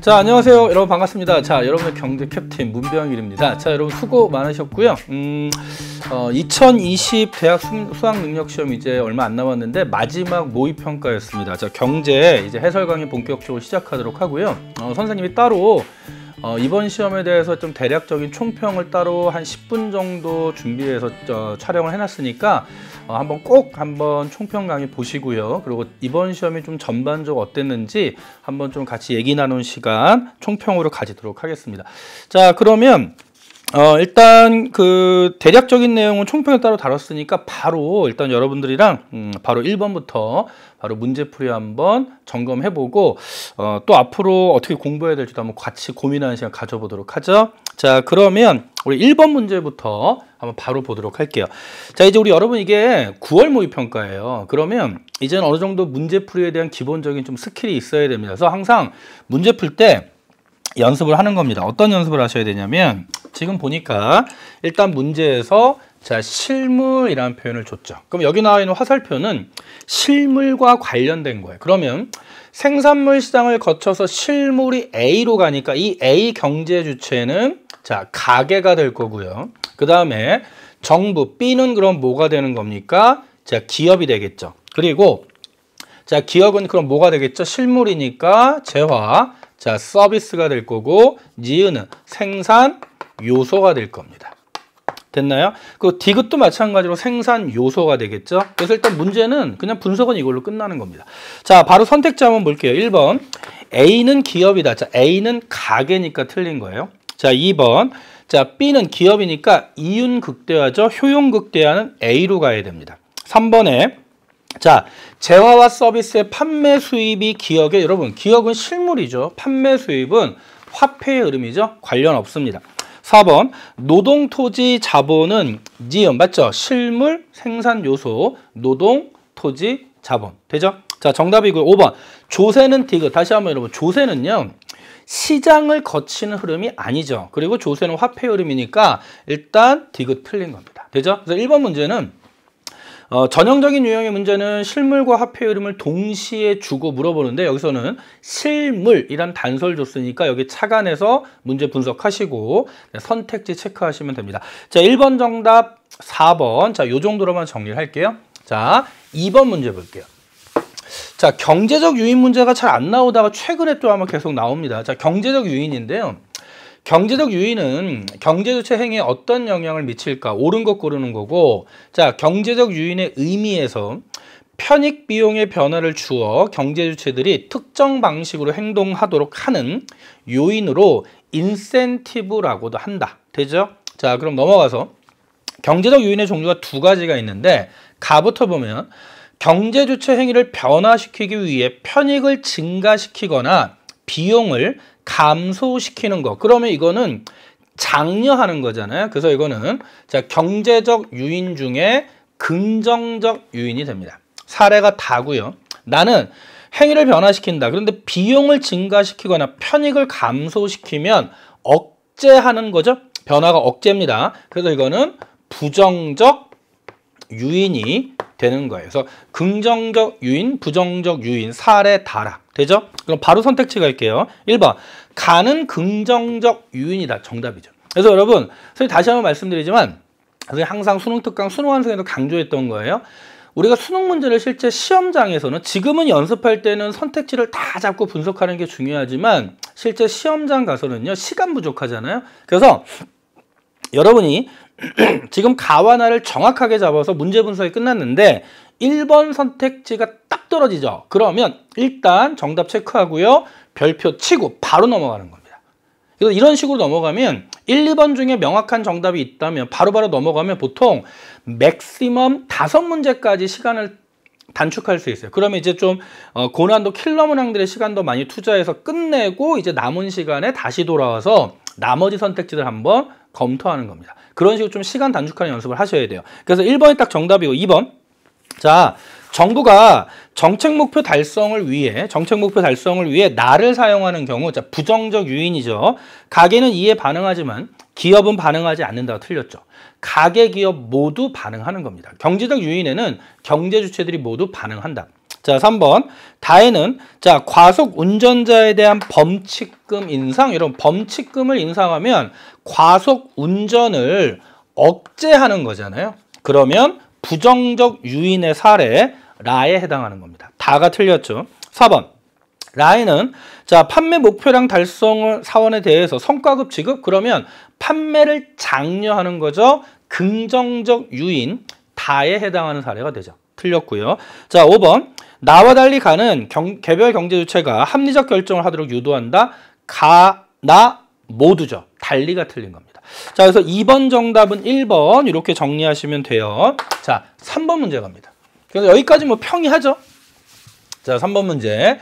자 안녕하세요 여러분 반갑습니다 자 여러분의 경제 캡틴 문병일입니다 자 여러분 수고 많으셨고요 음, 어, 2020 대학 수, 학능력시험 이제 얼마 안 남았는데 마지막 모의평가였습니다 자 경제 이제 해설 강의 본격적으로 시작하도록 하고요 어, 선생님이 따로 어, 이번 시험에 대해서 좀 대략적인 총평을 따로 한 10분 정도 준비해서 어, 촬영을 해놨으니까 어, 한번 꼭 한번 총평 강의 보시고요. 그리고 이번 시험이 좀전반적 어땠는지 한번 좀 같이 얘기 나눈 시간 총평으로 가지도록 하겠습니다. 자 그러면 어, 일단 그 대략적인 내용은 총평에 따로 다뤘으니까 바로 일단 여러분들이랑 음, 바로 1번부터 바로 문제풀이 한번 점검해보고 어, 또 앞으로 어떻게 공부해야 될지도 한번 같이 고민하는 시간 가져보도록 하죠. 자 그러면 우리 1번 문제부터 한번 바로 보도록 할게요. 자 이제 우리 여러분 이게 9월 모의평가예요. 그러면 이제는 어느 정도 문제풀이에 대한 기본적인 좀 스킬이 있어야 됩니다. 그래서 항상 문제 풀때 연습을 하는 겁니다. 어떤 연습을 하셔야 되냐면 지금 보니까 일단 문제에서 자 실물이라는 표현을 줬죠. 그럼 여기 나와 있는 화살표는 실물과 관련된 거예요. 그러면 생산물 시장을 거쳐서 실물이 A로 가니까 이 A 경제 주체는 자 가게가 될 거고요. 그 다음에 정부 B는 그럼 뭐가 되는 겁니까? 자 기업이 되겠죠. 그리고 자 기업은 그럼 뭐가 되겠죠? 실물이니까 재화 자, 서비스가 될 거고 니은은 생산 요소가 될 겁니다. 됐나요? 그 디귿도 마찬가지로 생산 요소가 되겠죠? 그래서 일단 문제는 그냥 분석은 이걸로 끝나는 겁니다. 자, 바로 선택지 한번 볼게요. 1번 A는 기업이다. 자, A는 가게니까 틀린 거예요. 자, 2번 자, B는 기업이니까 이윤 극대화죠. 효용 극대화는 A로 가야 됩니다. 3번에 자, 재화와 서비스의 판매 수입이 기억에 여러분, 기억은 실물이죠. 판매 수입은 화폐의 흐름이죠. 관련 없습니다. 4번 노동 토지 자본은 니은 맞죠? 실물 생산 요소 노동 토지 자본 되죠? 자 정답이고요. 5번 조세는 디귿 다시 한번 여러분 조세는요 시장을 거치는 흐름이 아니죠. 그리고 조세는 화폐 흐름이니까 일단 디귿 틀린 겁니다. 되죠? 그래서 1번 문제는 어, 전형적인 유형의 문제는 실물과 화폐 이름을 동시에 주고 물어보는데 여기서는 실물이란 단서를 줬으니까 여기 착안해서 문제 분석하시고 선택지 체크하시면 됩니다. 자, 1번 정답 4번. 자, 요 정도로만 정리를 할게요. 자, 2번 문제 볼게요. 자, 경제적 유인 문제가 잘 안 나오다가 최근에 또 아마 계속 나옵니다. 자, 경제적 유인인데요. 경제적 유인은 경제조체 행위에 어떤 영향을 미칠까 옳은 것 고르는 거고 자 경제적 유인의 의미에서 편익 비용의 변화를 주어 경제 주체들이 특정 방식으로 행동하도록 하는 요인으로 인센티브라고도 한다. 되죠? 자, 그럼 넘어가서 경제적 요인의 종류가 두 가지가 있는데 가부터 보면 경제 주체 행위를 변화시키기 위해 편익을 증가시키거나 비용을 감소시키는 것. 그러면 이거는 장려하는 거잖아요. 그래서 이거는 자 경제적 유인 중에 긍정적 유인이 됩니다. 사례가 다고요. 나는 행위를 변화시킨다. 그런데 비용을 증가시키거나 편익을 감소시키면 억제하는 거죠. 변화가 억제입니다. 그래서 이거는 부정적 유인이 되는 거예요. 그래서 긍정적 유인, 부정적 유인, 사례, 다락. 되죠? 그럼 바로 선택지갈게요 1번 가는 긍정적 유인이다. 정답이죠. 그래서 여러분, 선생님 다시 한번 말씀드리지만 선생님 항상 수능 특강 수능 완성에도 강조했던 거예요. 우리가 수능 문제를 실제 시험장에서는 지금은 연습할 때는 선택지를 다 잡고 분석하는 게 중요하지만 실제 시험장 가서는요 시간 부족하잖아요 그래서 여러분이 지금 가와나를 정확하게 잡아서 문제 분석이 끝났는데 1번 선택지가 딱 떨어지죠 그러면 일단 정답 체크하고요 별표 치고 바로 넘어가는 겁니다. 그래서 이런 식으로 넘어가면 1, 2번 중에 명확한 정답이 있다면 바로바로 바로 넘어가면 보통 맥시멈 5 문제까지 시간을 단축할 수 있어요. 그러면 이제 좀 어, 고난도 킬러 문항들의 시간도 많이 투자해서 끝내고 이제 남은 시간에 다시 돌아와서 나머지 선택지들 한번 검토하는 겁니다. 그런 식으로 좀 시간 단축하는 연습을 하셔야 돼요. 그래서 1번이 딱 정답이고 2번. 자, 정부가 정책 목표 달성을 위해 정책 목표 달성을 위해 나를 사용하는 경우 자, 부정적 유인이죠. 가게는 이에 반응하지만 기업은 반응하지 않는다고 틀렸죠. 가계 기업 모두 반응하는 겁니다. 경제적 유인에는 경제 주체들이 모두 반응한다. 자, 3번. 다혜는 자, 과속 운전자에 대한 범칙금 인상 이런 범칙금을 인상하면 과속 운전을 억제하는 거잖아요. 그러면 부정적 유인의 사례 라에 해당하는 겁니다. 다가 틀렸죠. 4번. 라인은 자 판매 목표량 달성을 사원에 대해서 성과급 지급 그러면 판매를 장려하는 거죠 긍정적 유인 다에 해당하는 사례가 되죠 틀렸고요 자 5번 나와 달리 가는 경, 개별 경제 주체가 합리적 결정을 하도록 유도한다 가 나 모두죠 달리가 틀린 겁니다 자 그래서 2번 정답은 1번 이렇게 정리하시면 돼요 자 3번 문제 갑니다 그래서 여기까지 뭐 평이하죠. 자, 3번 문제.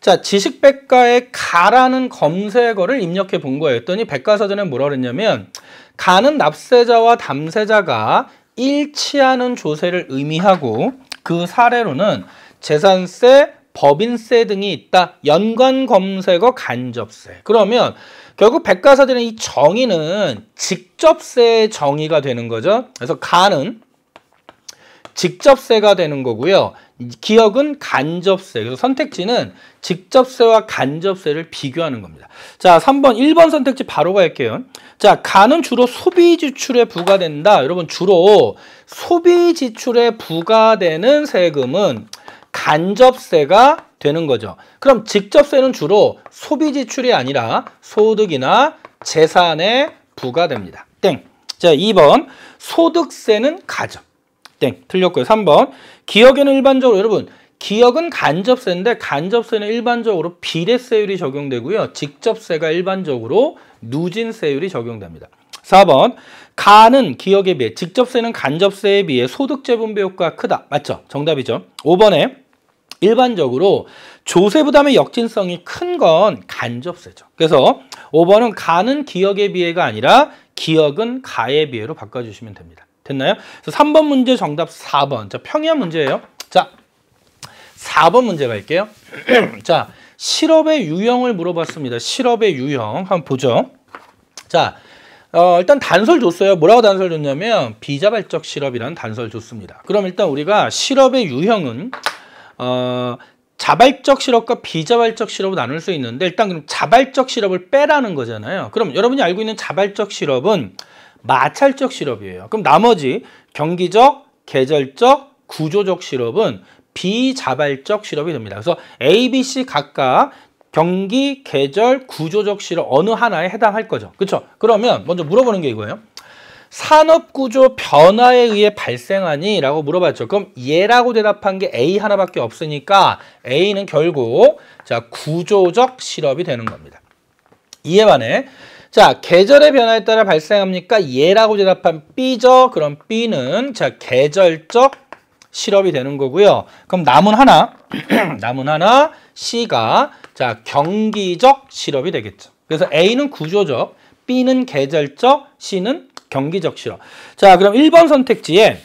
자, 지식백과에 가라는 검색어를 입력해 본 거예요. 했더니 백과사전에 뭐라 그랬냐면 가는 납세자와 담세자가 일치하는 조세를 의미하고 그 사례로는 재산세, 법인세 등이 있다. 연관 검색어 간접세. 그러면 결국 백과사전의 이 정의는 직접세의 정의가 되는 거죠. 그래서 가는 직접세가 되는 거고요. 기업은 간접세. 그래서 선택지는 직접세와 간접세를 비교하는 겁니다. 자, 3번, 1번 선택지 바로 갈게요. 자, 간은 주로 소비 지출에 부과된다. 여러분, 주로 소비 지출에 부과되는 세금은 간접세가 되는 거죠. 그럼 직접세는 주로 소비 지출이 아니라 소득이나 재산에 부과됩니다. 땡. 자, 2번. 소득세는 가접. 땡 틀렸고요. 3번 기억에는 일반적으로 여러분 기억은 간접세인데 간접세는 일반적으로 비례세율이 적용되고요. 직접세가 일반적으로 누진세율이 적용됩니다. 4번 가는 기억에 비해 직접세는 간접세에 비해 소득재분배 효과가 크다. 맞죠? 정답이죠. 5번에 일반적으로 조세 부담의 역진성이 큰 건 간접세죠. 그래서 5번은 가는 기억에 비해가 아니라 기억은 가에 비해로 바꿔주시면 됩니다. 됐나요? 그래서 3번 문제 정답 4번. 자, 평이한 문제예요. 자, 4번 문제 갈게요. 자, 실업의 유형을 물어봤습니다. 실업의 유형 한번 보죠. 자, 어, 일단 단서를 줬어요. 뭐라고 단서를 줬냐면 비자발적 실업이라는 단서를 줬습니다. 그럼 일단 우리가 실업의 유형은 어, 자발적 실업과 비자발적 실업을 나눌 수 있는데 일단 그럼 자발적 실업을 빼라는 거잖아요. 그럼 여러분이 알고 있는 자발적 실업은 마찰적 실업이에요. 그럼 나머지 경기적, 계절적, 구조적 실업은 비자발적 실업이 됩니다. 그래서 A, B, C 각각 경기, 계절, 구조적 실업 어느 하나에 해당할 거죠. 그렇죠? 그러면 먼저 물어보는 게 이거예요. 산업구조 변화에 의해 발생하니? 라고 물어봤죠. 그럼 예라고 대답한 게 A 하나밖에 없으니까 A는 결국 자 구조적 실업이 되는 겁니다. 이에 반해 자, 계절의 변화에 따라 발생합니까? 예라고 대답한 B죠. 그럼 B는 자, 계절적 실업이 되는 거고요. 그럼 남은 하나, 남은 하나 C가 자, 경기적 실업이 되겠죠. 그래서 A는 구조적, B는 계절적, C는 경기적 실업. 자, 그럼 1번 선택지에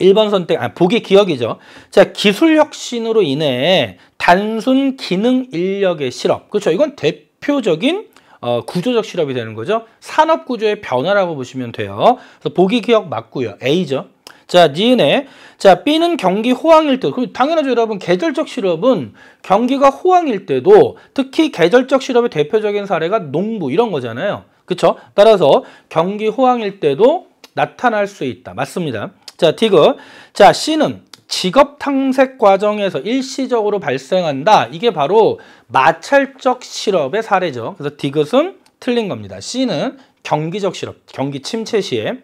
1번 선택, 아, 보기 기억이죠. 자, 기술 혁신으로 인해 단순 기능 인력의 실업. 그렇죠. 이건 대표적인 어, 구조적 실업이 되는 거죠. 산업 구조의 변화라고 보시면 돼요. 그래서 보기 기억 맞고요. A죠. 자, 니은에 자, B는 경기 호황일 때. 그럼 당연하죠, 여러분. 계절적 실업은 경기가 호황일 때도 특히 계절적 실업의 대표적인 사례가 농부 이런 거잖아요. 그렇죠? 따라서 경기 호황일 때도 나타날 수 있다. 맞습니다. 자, 디귿. 자, C는 직업 탕색 과정에서 일시적으로 발생한다. 이게 바로 마찰적 실업의 사례죠. 그래서 디귿은 틀린 겁니다. C는 경기적 실업, 경기 침체 시에.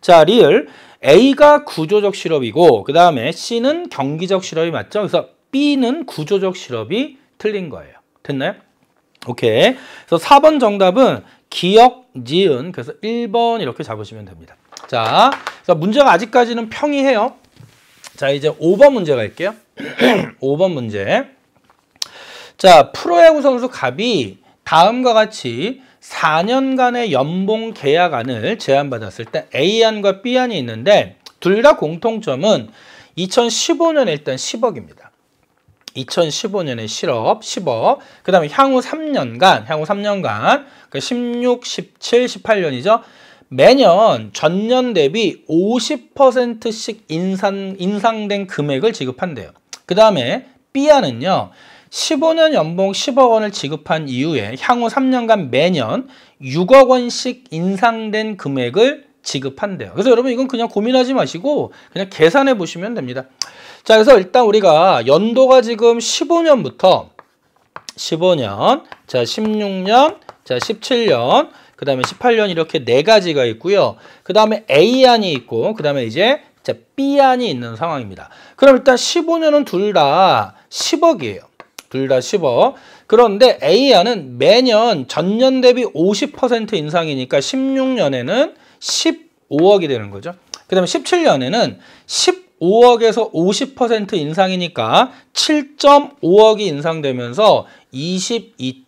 자, 리을 A가 구조적 실업이고 그 다음에 C는 경기적 실업이 맞죠? 그래서 B는 구조적 실업이 틀린 거예요. 됐나요? 오케이. 그래서 4번 정답은 기억, 니은. 그래서 1번 이렇게 잡으시면 됩니다. 자, 그래서 문제가 아직까지는 평이해요. 자 이제 5번 문제 갈게요. 5번 문제. 자 프로야구 선수 갑이 다음과 같이 4년간의 연봉 계약안을 제안받았을 때 A안과 B안이 있는데 둘 다 공통점은 2015년에 일단 10억입니다. 2015년에 실업 10억, 그 다음에 향후 3년간, 향후 3년간, 그러니까 16, 17, 18년이죠. 매년 전년 대비 50%씩 인상, 인상된 금액을 지급한대요. 그 다음에 b 아는요 15년 연봉 10억 원을 지급한 이후에 향후 3년간 매년 6억 원씩 인상된 금액을 지급한대요. 그래서 여러분 이건 그냥 고민하지 마시고 그냥 계산해 보시면 됩니다. 자 그래서 일단 우리가 연도가 지금 15년부터 15년, 자 16년, 자 17년, 그 다음에 18년 이렇게 네 가지가 있고요. 그 다음에 A안이 있고 그 다음에 이제 B안이 있는 상황입니다. 그럼 일단 15년은 둘 다 10억이에요. 둘 다 10억. 그런데 A안은 매년 전년 대비 50% 인상이니까 16년에는 15억이 되는 거죠. 그 다음에 17년에는 15억에서 50% 인상이니까 7.5억이 인상되면서 22.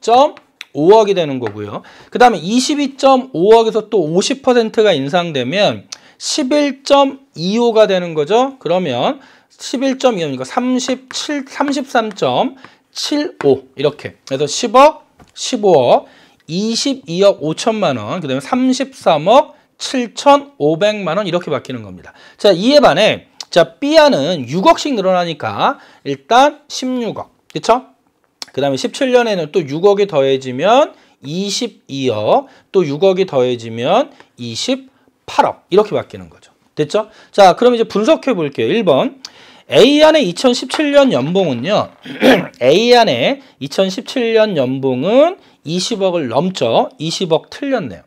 5억이 되는 거고요. 그 다음에 22.5억에서 또 50%가 인상되면 11.25가 되는 거죠. 그러면 11.25니까 37, 33.75 이렇게. 그래서 10억, 15억, 22억 5천만 원, 그 다음에 33억 7,500만 원 이렇게 바뀌는 겁니다. 자, 이에 반해 자, b 아는 6억씩 늘어나니까 일단 16억. 그렇죠 그 다음에 17년에는 또 6억이 더해지면 22억, 또 6억이 더해지면 28억 이렇게 바뀌는 거죠. 됐죠? 자, 그럼 이제 분석해 볼게요. 1번 A안의 2017년 연봉은요. A안의 2017년 연봉은 20억을 넘죠. 20억 틀렸네요.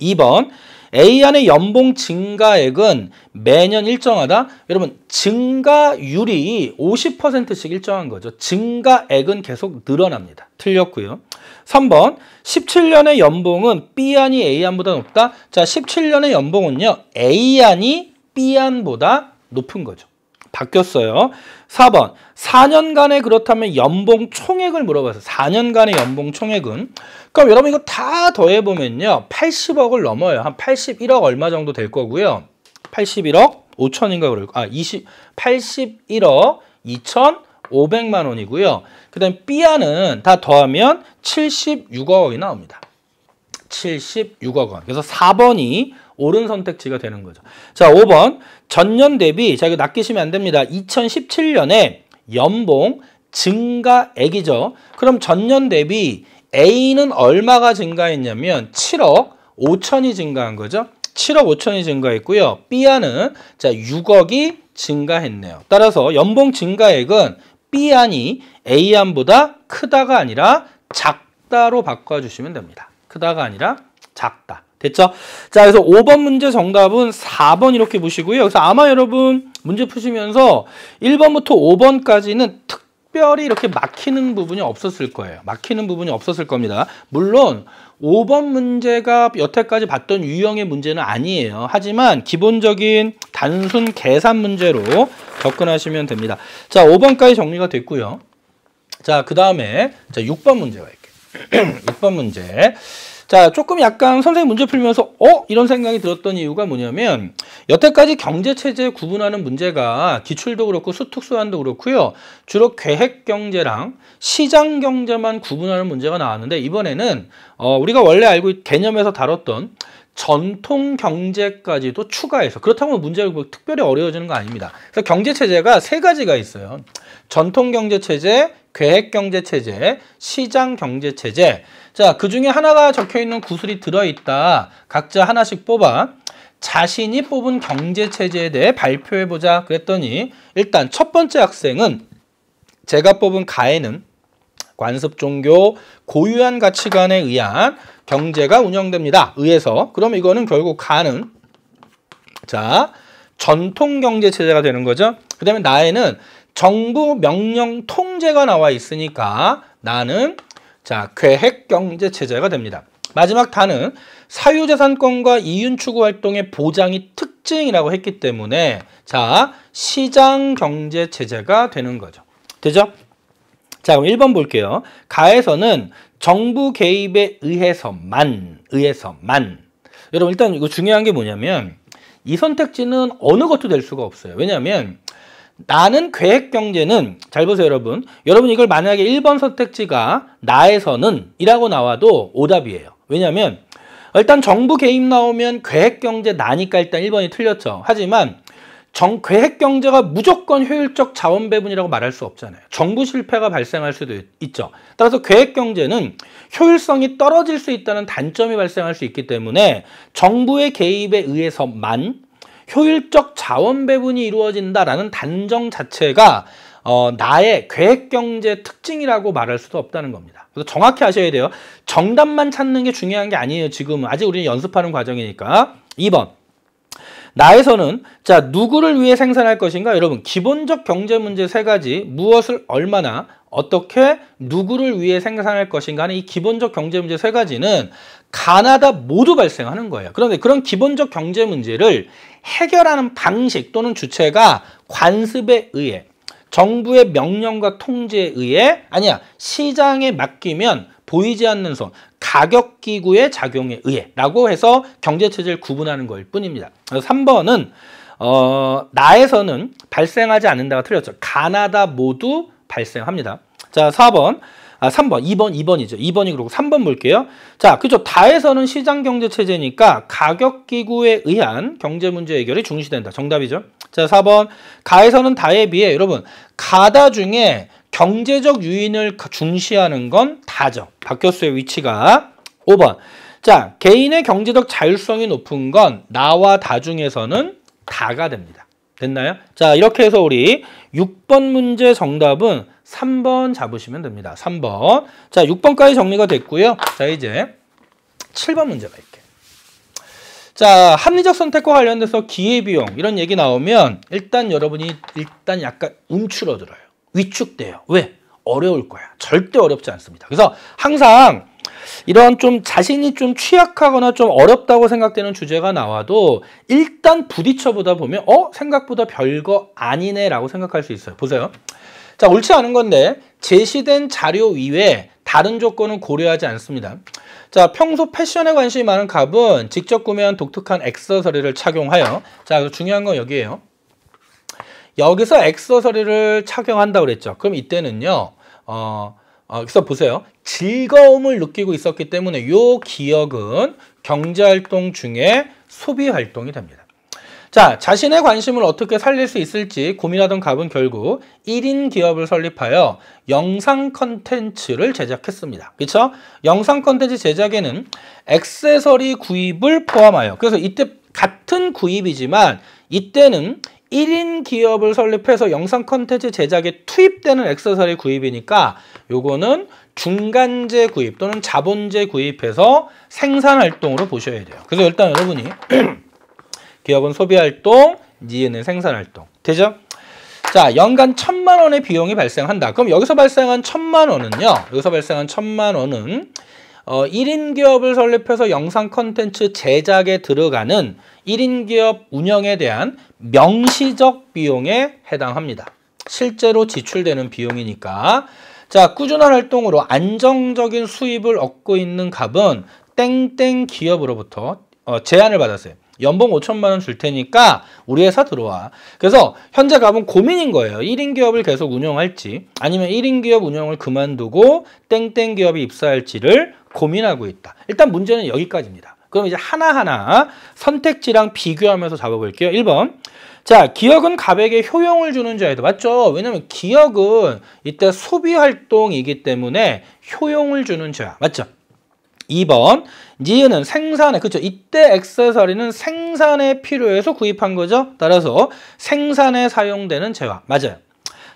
2번 A안의 연봉 증가액은 매년 일정하다. 여러분 증가율이 50%씩 일정한 거죠. 증가액은 계속 늘어납니다. 틀렸고요. 3번 17년의 연봉은 B안이 A안보다 높다. 자 17년의 연봉은요. A안이 B안보다 높은 거죠. 바뀌었어요. 4번 4년간의 그렇다면 연봉 총액을 물어봐서 4년간의 연봉 총액은 그럼 여러분 이거 다 더해보면요 80억을 넘어요 한 81억 얼마 정도 될 거고요 81억 5천인가 그럴 아 20, 81억 2천 5백만 원이고요 그 다음 B안은 다 더하면 76억 이 나옵니다 76억 원 그래서 4번이 옳은 선택지가 되는 거죠. 자, 5번. 전년 대비, 자, 이거 낚이시면 안 됩니다. 2017년에 연봉 증가액이죠. 그럼 전년 대비 A는 얼마가 증가했냐면 7억 5천이 증가한 거죠. 7억 5천이 증가했고요. B안은 자 6억이 증가했네요. 따라서 연봉 증가액은 B안이 A안보다 크다가 아니라 작다로 바꿔주시면 됩니다. 크다가 아니라 작다. 됐죠? 자, 그래서 5번 문제 정답은 4번 이렇게 보시고요. 그래서 아마 여러분 문제 푸시면서 1번부터 5번까지는 특별히 이렇게 막히는 부분이 없었을 거예요. 막히는 부분이 없었을 겁니다. 물론 5번 문제가 여태까지 봤던 유형의 문제는 아니에요. 하지만 기본적인 단순 계산 문제로 접근하시면 됩니다. 자, 5번까지 정리가 됐고요. 자, 그 다음에 6번 문제 가있게요 6번 문제. 자, 조금 약간 선생님 문제 풀면서 어? 이런 생각이 들었던 이유가 뭐냐면 여태까지 경제체제 구분하는 문제가 기출도 그렇고 수특수환도 그렇고요. 주로 계획경제랑 시장경제만 구분하는 문제가 나왔는데 이번에는 어, 우리가 원래 알고 개념에서 다뤘던 전통 경제까지도 추가해서 그렇다면 문제가 뭐 특별히 어려워지는 거 아닙니다. 그래서 경제 체제가 세 가지가 있어요. 전통 경제 체제, 계획 경제 체제, 시장 경제 체제. 자, 그 중에 하나가 적혀있는 구슬이 들어있다. 각자 하나씩 뽑아. 자신이 뽑은 경제체제에 대해 발표해보자 그랬더니 일단 첫 번째 학생은 제가 뽑은 가에는 관습 종교 고유한 가치관에 의한 경제가 운영됩니다. 의해서 그럼 이거는 결국 가는 자 전통 경제 체제가 되는 거죠. 그다음에 나에는 정부 명령 통제가 나와 있으니까 나는 자, 괴핵 경제 체제가 됩니다. 마지막 단은 사유재산권과 이윤추구활동의 보장이 특징이라고 했기 때문에 자 시장경제체제가 되는 거죠. 되죠? 자 그럼 1번 볼게요. 가에서는 정부 개입에 의해서만 의해서만 여러분 일단 이거 중요한 게 뭐냐면 이 선택지는 어느 것도 될 수가 없어요. 왜냐하면 나는 계획 경제는 잘 보세요 여러분 여러분 이걸 만약에 1번 선택지가 나에서는 이라고 나와도 오답이에요 왜냐하면 일단 정부 개입 나오면 계획 경제 나니까 일단 1번이 틀렸죠 하지만 정, 계획 경제가 무조건 효율적 자원 배분이라고 말할 수 없잖아요. 정부 실패가 발생할 수도 있, 죠 따라서 계획 경제는 효율성이 떨어질 수 있다는 단점이 발생할 수 있기 때문에 정부의 개입에 의해서만 효율적 자원 배분이 이루어진다라는 단정 자체가 어, 나의 계획 경제 특징이라고 말할 수도 없다는 겁니다. 그래서 정확히 아셔야 돼요. 정답만 찾는 게 중요한 게 아니에요. 지금 아직 우리는 연습하는 과정이니까. 2번. 나에서는 자 누구를 위해 생산할 것인가 여러분 기본적 경제 문제 세 가지 무엇을 얼마나 어떻게 누구를 위해 생산할 것인가 하는 이 기본적 경제 문제 세 가지는 가나다 모두 발생하는 거예요. 그런데 그런 기본적 경제 문제를 해결하는 방식 또는 주체가 관습에 의해 정부의 명령과 통제에 의해 아니야 시장에 맡기면 보이지 않는 손 가격기구의 작용에 의해 라고 해서 경제체제를 구분하는 거일 뿐입니다. 그래서 3번은 어, 나에서는 발생하지 않는다가 틀렸죠. 가나다 모두 발생합니다. 자 4번 아, 3번, 2번, 2번이죠. 2번이 그리고 3번 볼게요. 자, 그죠. 다에서는 시장 경제 체제니까 가격 기구에 의한 경제 문제 해결이 중시된다. 정답이죠. 자, 4번. 가에서는 다에 비해 여러분 가다 중에 경제적 유인을 중시하는 건 다죠. 바뀌었어요, 위치가. 5번. 자, 개인의 경제적 자율성이 높은 건 나와 다 중에서는 다가 됩니다. 됐나요? 자, 이렇게 해서 우리 6번 문제 정답은 3번 잡으시면 됩니다. 3번. 자, 6번까지 정리가 됐고요. 자, 이제 7번 문제 갈게요. 자, 합리적 선택과 관련돼서 기회비용 이런 얘기 나오면 일단 여러분이 일단 약간 움츠러들어요. 위축돼요. 왜? 어려울 거야. 절대 어렵지 않습니다. 그래서 항상 이런 좀 자신이 좀 취약하거나 좀 어렵다고 생각되는 주제가 나와도 일단 부딪혀 보다 보면 어 생각보다 별거 아니네라고 생각할 수 있어요. 보세요. 자, 옳지 않은 건데 제시된 자료 이외에 다른 조건은 고려하지 않습니다. 자, 평소 패션에 관심이 많은 갑은 직접 구매한 독특한 액세서리를 착용하여 자, 중요한 건 여기에요. 여기서 액세서리를 착용한다고 그랬죠. 그럼 이때는요. 어, 어, 여기서 보세요. 즐거움을 느끼고 있었기 때문에 이 기억은 경제활동 중에 소비활동이 됩니다. 자, 자신의 관심을 어떻게 살릴 수 있을지 고민하던 갑은 결국 1인 기업을 설립하여 영상 컨텐츠를 제작했습니다. 그쵸? 영상 컨텐츠 제작에는 액세서리 구입을 포함하여 그래서 이때 같은 구입이지만 이때는 1인 기업을 설립해서 영상 컨텐츠 제작에 투입되는 액세서리 구입이니까 요거는 중간재 구입 또는 자본재 구입해서 생산활동으로 보셔야 돼요. 그래서 일단 여러분이 기업은 소비 활동, 니은은 생산 활동. 되죠? 자, 연간 천만 원의 비용이 발생한다. 그럼 여기서 발생한 천만 원은요. 여기서 발생한 천만 원은 어, 1인 기업을 설립해서 영상 컨텐츠 제작에 들어가는 1인 기업 운영에 대한 명시적 비용에 해당합니다. 실제로 지출되는 비용이니까 자 꾸준한 활동으로 안정적인 수입을 얻고 있는 갑은 땡땡 기업으로부터 어, 제안을 받았어요. 연봉 5천만 원 줄 테니까 우리 회사 들어와. 그래서 현재 갑은 고민인 거예요. 1인 기업을 계속 운영할지 아니면 1인 기업 운영을 그만두고 땡땡 기업이 입사할지를 고민하고 있다. 일단 문제는 여기까지입니다. 그럼 이제 하나하나 선택지랑 비교하면서 잡아볼게요. 1번. 자, 기억은 갑에게 효용을 주는 자이다. 맞죠? 왜냐면 기억은 이때 소비 활동이기 때문에 효용을 주는 자. 맞죠? 2번 니은은 생산의 그쵸 그렇죠. 이때 액세서리는 생산에필요해서 구입한 거죠. 따라서 생산에 사용되는 재화 맞아요.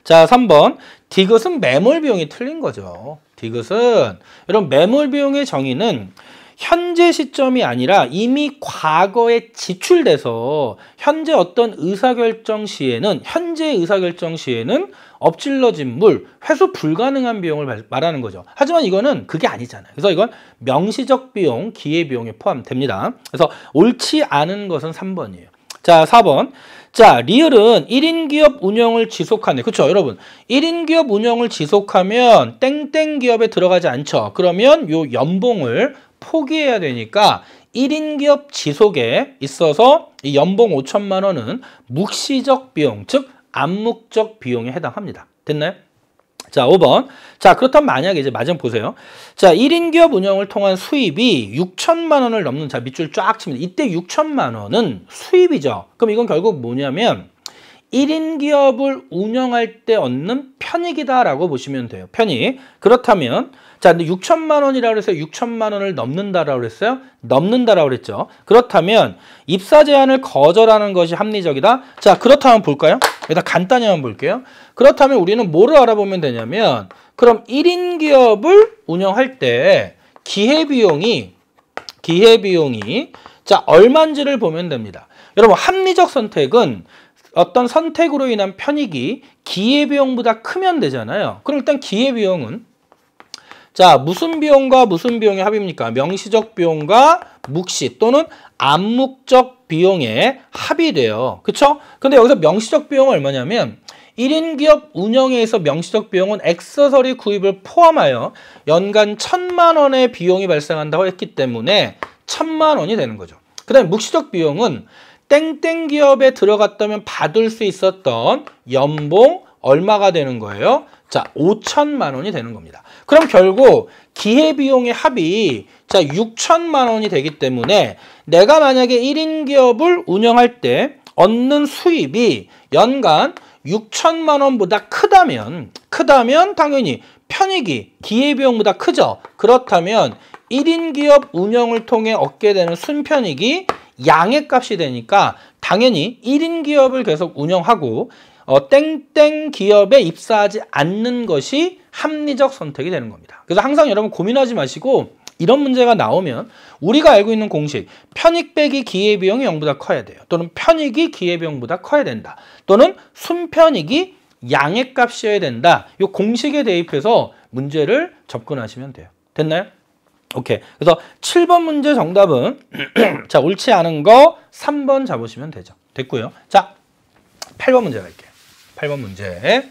자, 3번 디귿은 매몰 비용이 틀린 거죠. 디귿은 이런 매몰 비용의 정의는 현재 시점이 아니라 이미 과거에 지출돼서 현재 어떤 의사결정 시에는 현재 의사결정 시에는 엎질러진 물, 회수 불가능한 비용을 말하는 거죠. 하지만 이거는 그게 아니잖아요. 그래서 이건 명시적 비용, 기회 비용에 포함됩니다. 그래서 옳지 않은 것은 3번이에요. 자, 4번. 자, 리을은 1인 기업 운영을 지속하네. 그렇죠, 여러분. 1인 기업 운영을 지속하면 땡땡 기업에 들어가지 않죠. 그러면 요 연봉을 포기해야 되니까 1인 기업 지속에 있어서 이 연봉 5천만 원은 묵시적 비용, 즉 암묵적 비용에 해당합니다. 됐나요? 자, 5번. 자, 그렇다면 만약에 이제 마지막 보세요. 자, 1인 기업 운영을 통한 수입이 6천만 원을 넘는 자, 밑줄 쫙 칩니다. 이때 6천만 원은 수입이죠. 그럼 이건 결국 뭐냐면 1인 기업을 운영할 때 얻는 편익이다라고 보시면 돼요. 편익. 그렇다면 자, 근데 6천만 원이라고 그래서 6천만 원을 넘는다라고 그랬어요. 넘는다라고 그랬죠. 그렇다면 입사 제한을 거절하는 것이 합리적이다. 자, 그렇다면 볼까요? 일단 간단히 한번 볼게요. 그렇다면 우리는 뭐를 알아보면 되냐면 그럼 1인 기업을 운영할 때 기회비용이 기회비용이 자얼만지를 보면 됩니다. 여러분 합리적 선택은 어떤 선택으로 인한 편익이 기회비용보다 크면 되잖아요. 그럼 일단 기회비용은 자 무슨 비용과 무슨 비용의 합입니까? 명시적 비용과 묵시 또는 암묵적 비용에 합의돼요. 그렇죠 근데 여기서 명시적 비용은 얼마냐면 1인 기업 운영에서 명시적 비용은 액세서리 구입을 포함하여 연간 천만 원의 비용이 발생한다고 했기 때문에 천만 원이 되는 거죠. 그 다음에 묵시적 비용은 땡땡 기업에 들어갔다면 받을 수 있었던 연봉 얼마가 되는 거예요? 자, 5천만 원이 되는 겁니다. 그럼 결국 기회비용의 합이 자, 6천만 원이 되기 때문에 내가 만약에 1인 기업을 운영할 때 얻는 수입이 연간 6천만 원보다 크다면 크다면 당연히 편익이 기회비용보다 크죠. 그렇다면 1인 기업 운영을 통해 얻게 되는 순편익이 양의값이 되니까 당연히 1인 기업을 계속 운영하고 어, 땡땡 기업에 입사하지 않는 것이 합리적 선택이 되는 겁니다. 그래서 항상 여러분 고민하지 마시고 이런 문제가 나오면 우리가 알고 있는 공식 편익 빼기 기회비용이 0보다 커야 돼요. 또는 편익이 기회비용보다 커야 된다. 또는 순편익이 양의값이어야 된다. 이 공식에 대입해서 문제를 접근하시면 돼요. 됐나요? 오케이. 그래서 7번 문제 정답은 자 옳지 않은 거 3번 잡으시면 되죠. 됐고요. 자 8번 문제 갈게요. 8번 문제.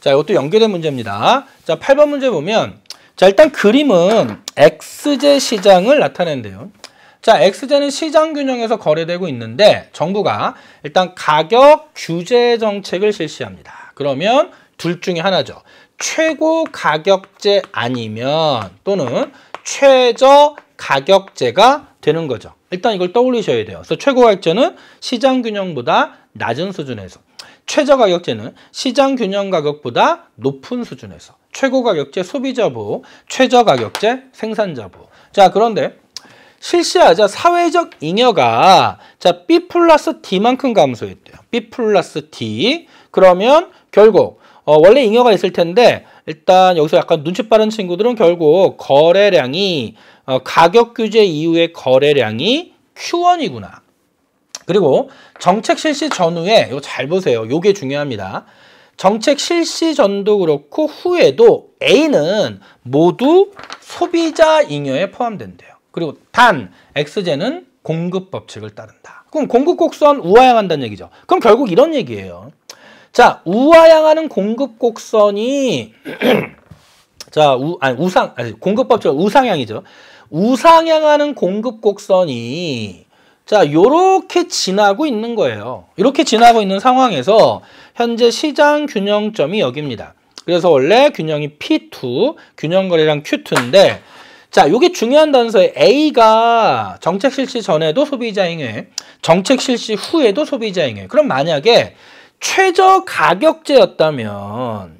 자 이것도 연결된 문제입니다. 자 8번 문제 보면 자 일단 그림은 x 스제 시장을 나타낸대요. 자, x 스제는 시장 균형에서 거래되고 있는데 정부가 일단 가격 규제 정책을 실시합니다. 그러면 둘 중에 하나죠. 최고 가격제 아니면 또는 최저 가격제가 되는 거죠. 일단 이걸 떠올리셔야 돼요. 그래서 최고 가격제는 시장 균형보다 낮은 수준에서 최저 가격제는 시장 균형 가격보다 높은 수준에서 최고 가격제 소비자 보호, 최저 가격제 생산자 보호. 자, 그런데 실시하자 사회적 잉여가 자 B 플러스 D만큼 감소했대요. B 플러스 D. 그러면 결국 어, 원래 잉여가 있을 텐데 일단 여기서 약간 눈치 빠른 친구들은 결국 거래량이 어, 가격 규제 이후의 거래량이 Q1이구나. 그리고 정책 실시 전후에 이거 잘 보세요. 요게 중요합니다. 정책 실시 전도 그렇고 후에도 A는 모두 소비자 잉여에 포함된대요. 그리고 단 X제는 공급 법칙을 따른다. 그럼 공급 곡선 우하향한다는 얘기죠. 그럼 결국 이런 얘기예요. 자, 우하향하는 공급 곡선이 자, 우, 아니, 우상, 아니, 공급 법칙 우상향이죠. 우상향하는 공급 곡선이 자, 요렇게 지나고 있는 거예요. 이렇게 지나고 있는 상황에서 현재 시장 균형점이 여기입니다. 그래서 원래 균형이 P2, 균형거래량 Q2인데 자, 요게 중요한 단서에 A가 정책 실시 전에도 소비자행위, 정책 실시 후에도 소비자행위. 그럼 만약에 최저 가격제였다면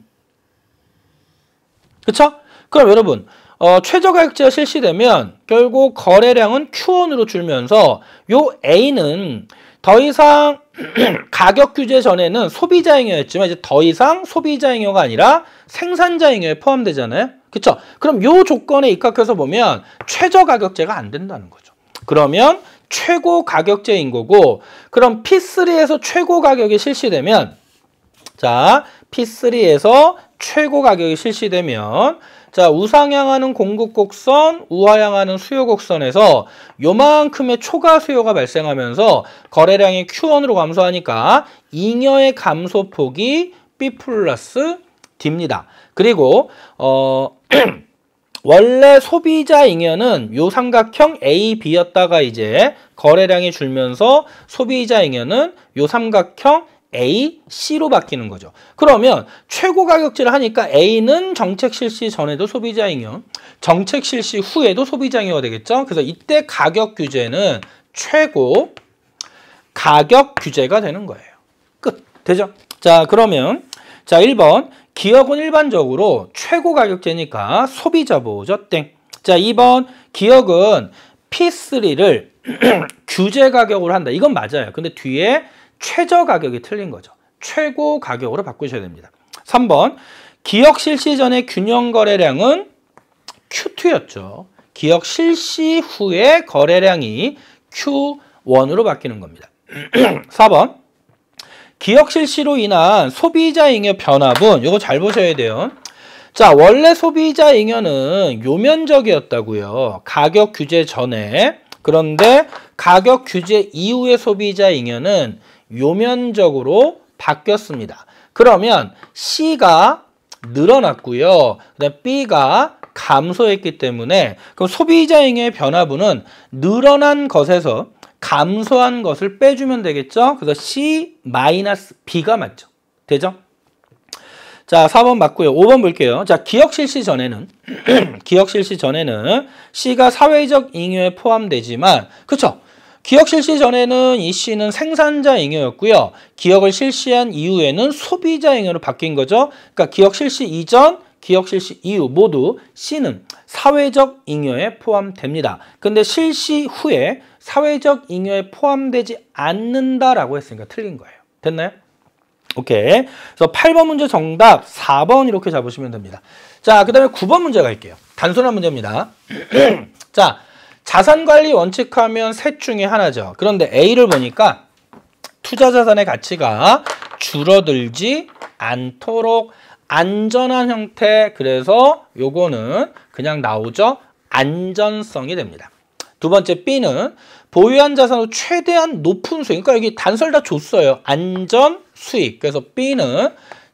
그쵸? 그럼 여러분 어, 최저가격제가 실시되면 결국 거래량은 Q원으로 줄면서 요 A는 더 이상 가격 규제 전에는 소비자 행여였지만 이제 더 이상 소비자 행여가 아니라 생산자 행여에 포함되잖아요. 그렇죠? 그럼 요 조건에 입각해서 보면 최저 가격제가 안 된다는 거죠. 그러면 최고 가격제인 거고 그럼 P3에서 최고 가격이 실시되면 자, P3에서 최고 가격이 실시되면 자, 우상향하는 공급 곡선, 우하향하는 수요 곡선에서 요만큼의 초과 수요가 발생하면서 거래량이 Q1으로 감소하니까 잉여의 감소폭이 B 플러스 D입니다. 그리고 어 원래 소비자 잉여는 요 삼각형 A, B였다가 이제 거래량이 줄면서 소비자 잉여는 요 삼각형 A, C로 바뀌는 거죠. 그러면 최고 가격제를 하니까 A는 정책 실시 전에도 소비자 잉여, 정책 실시 후에도 소비자 잉여가 되겠죠. 그래서 이때 가격 규제는 최고 가격 규제가 되는 거예요. 끝. 되죠? 자, 그러면 자, 1번 기업은 일반적으로 최고 가격제니까 소비자 보호죠. 땡. 자, 2번 기업은 P3를 규제 가격으로 한다. 이건 맞아요. 근데 뒤에 최저 가격이 틀린 거죠. 최고 가격으로 바꾸셔야 됩니다. 3번 기억 실시 전의 균형 거래량은 Q2였죠. 기억 실시 후에 거래량이 Q1으로 바뀌는 겁니다. 4번 기억 실시로 인한 소비자 잉여 변화분 이거 잘 보셔야 돼요. 자 원래 소비자 잉여는 요면적이었다고요. 가격 규제 전에 그런데 가격 규제 이후의 소비자 잉여는 요면적으로 바뀌었습니다. 그러면 C가 늘어났고요. 그다음 B가 감소했기 때문에 그럼 소비자행의 변화분은 늘어난 것에서 감소한 것을 빼주면 되겠죠? 그래서 C 마이너스 B가 맞죠. 되죠? 자, 4번 맞고요. 5번 볼게요. 자, 기억 실시 전에는 기억 실시 전에는 C가 사회적 잉여에 포함되지만 그렇죠? 기억 실시 전에는 이 씨는 생산자 잉여였고요. 기억을 실시한 이후에는 소비자 잉여로 바뀐 거죠. 그러니까 기억 실시 이전, 기억 실시 이후 모두 씨는 사회적 잉여에 포함됩니다. 근데 실시 후에 사회적 잉여에 포함되지 않는다라고 했으니까 틀린 거예요. 됐나요? 오케이. 그래서 8번 문제 정답 4번 이렇게 잡으시면 됩니다. 자, 그 다음에 9번 문제 갈게요. 단순한 문제입니다. 자, 자산관리 원칙 하면 셋 중에 하나죠. 그런데 A를 보니까 투자 자산의 가치가 줄어들지 않도록 안전한 형태 그래서 요거는 그냥 나오죠. 안전성이 됩니다. 두 번째 B는 보유한 자산으로 최대한 높은 수익 그러니까 여기 단서를 다 줬어요. 안전 수익 그래서 B는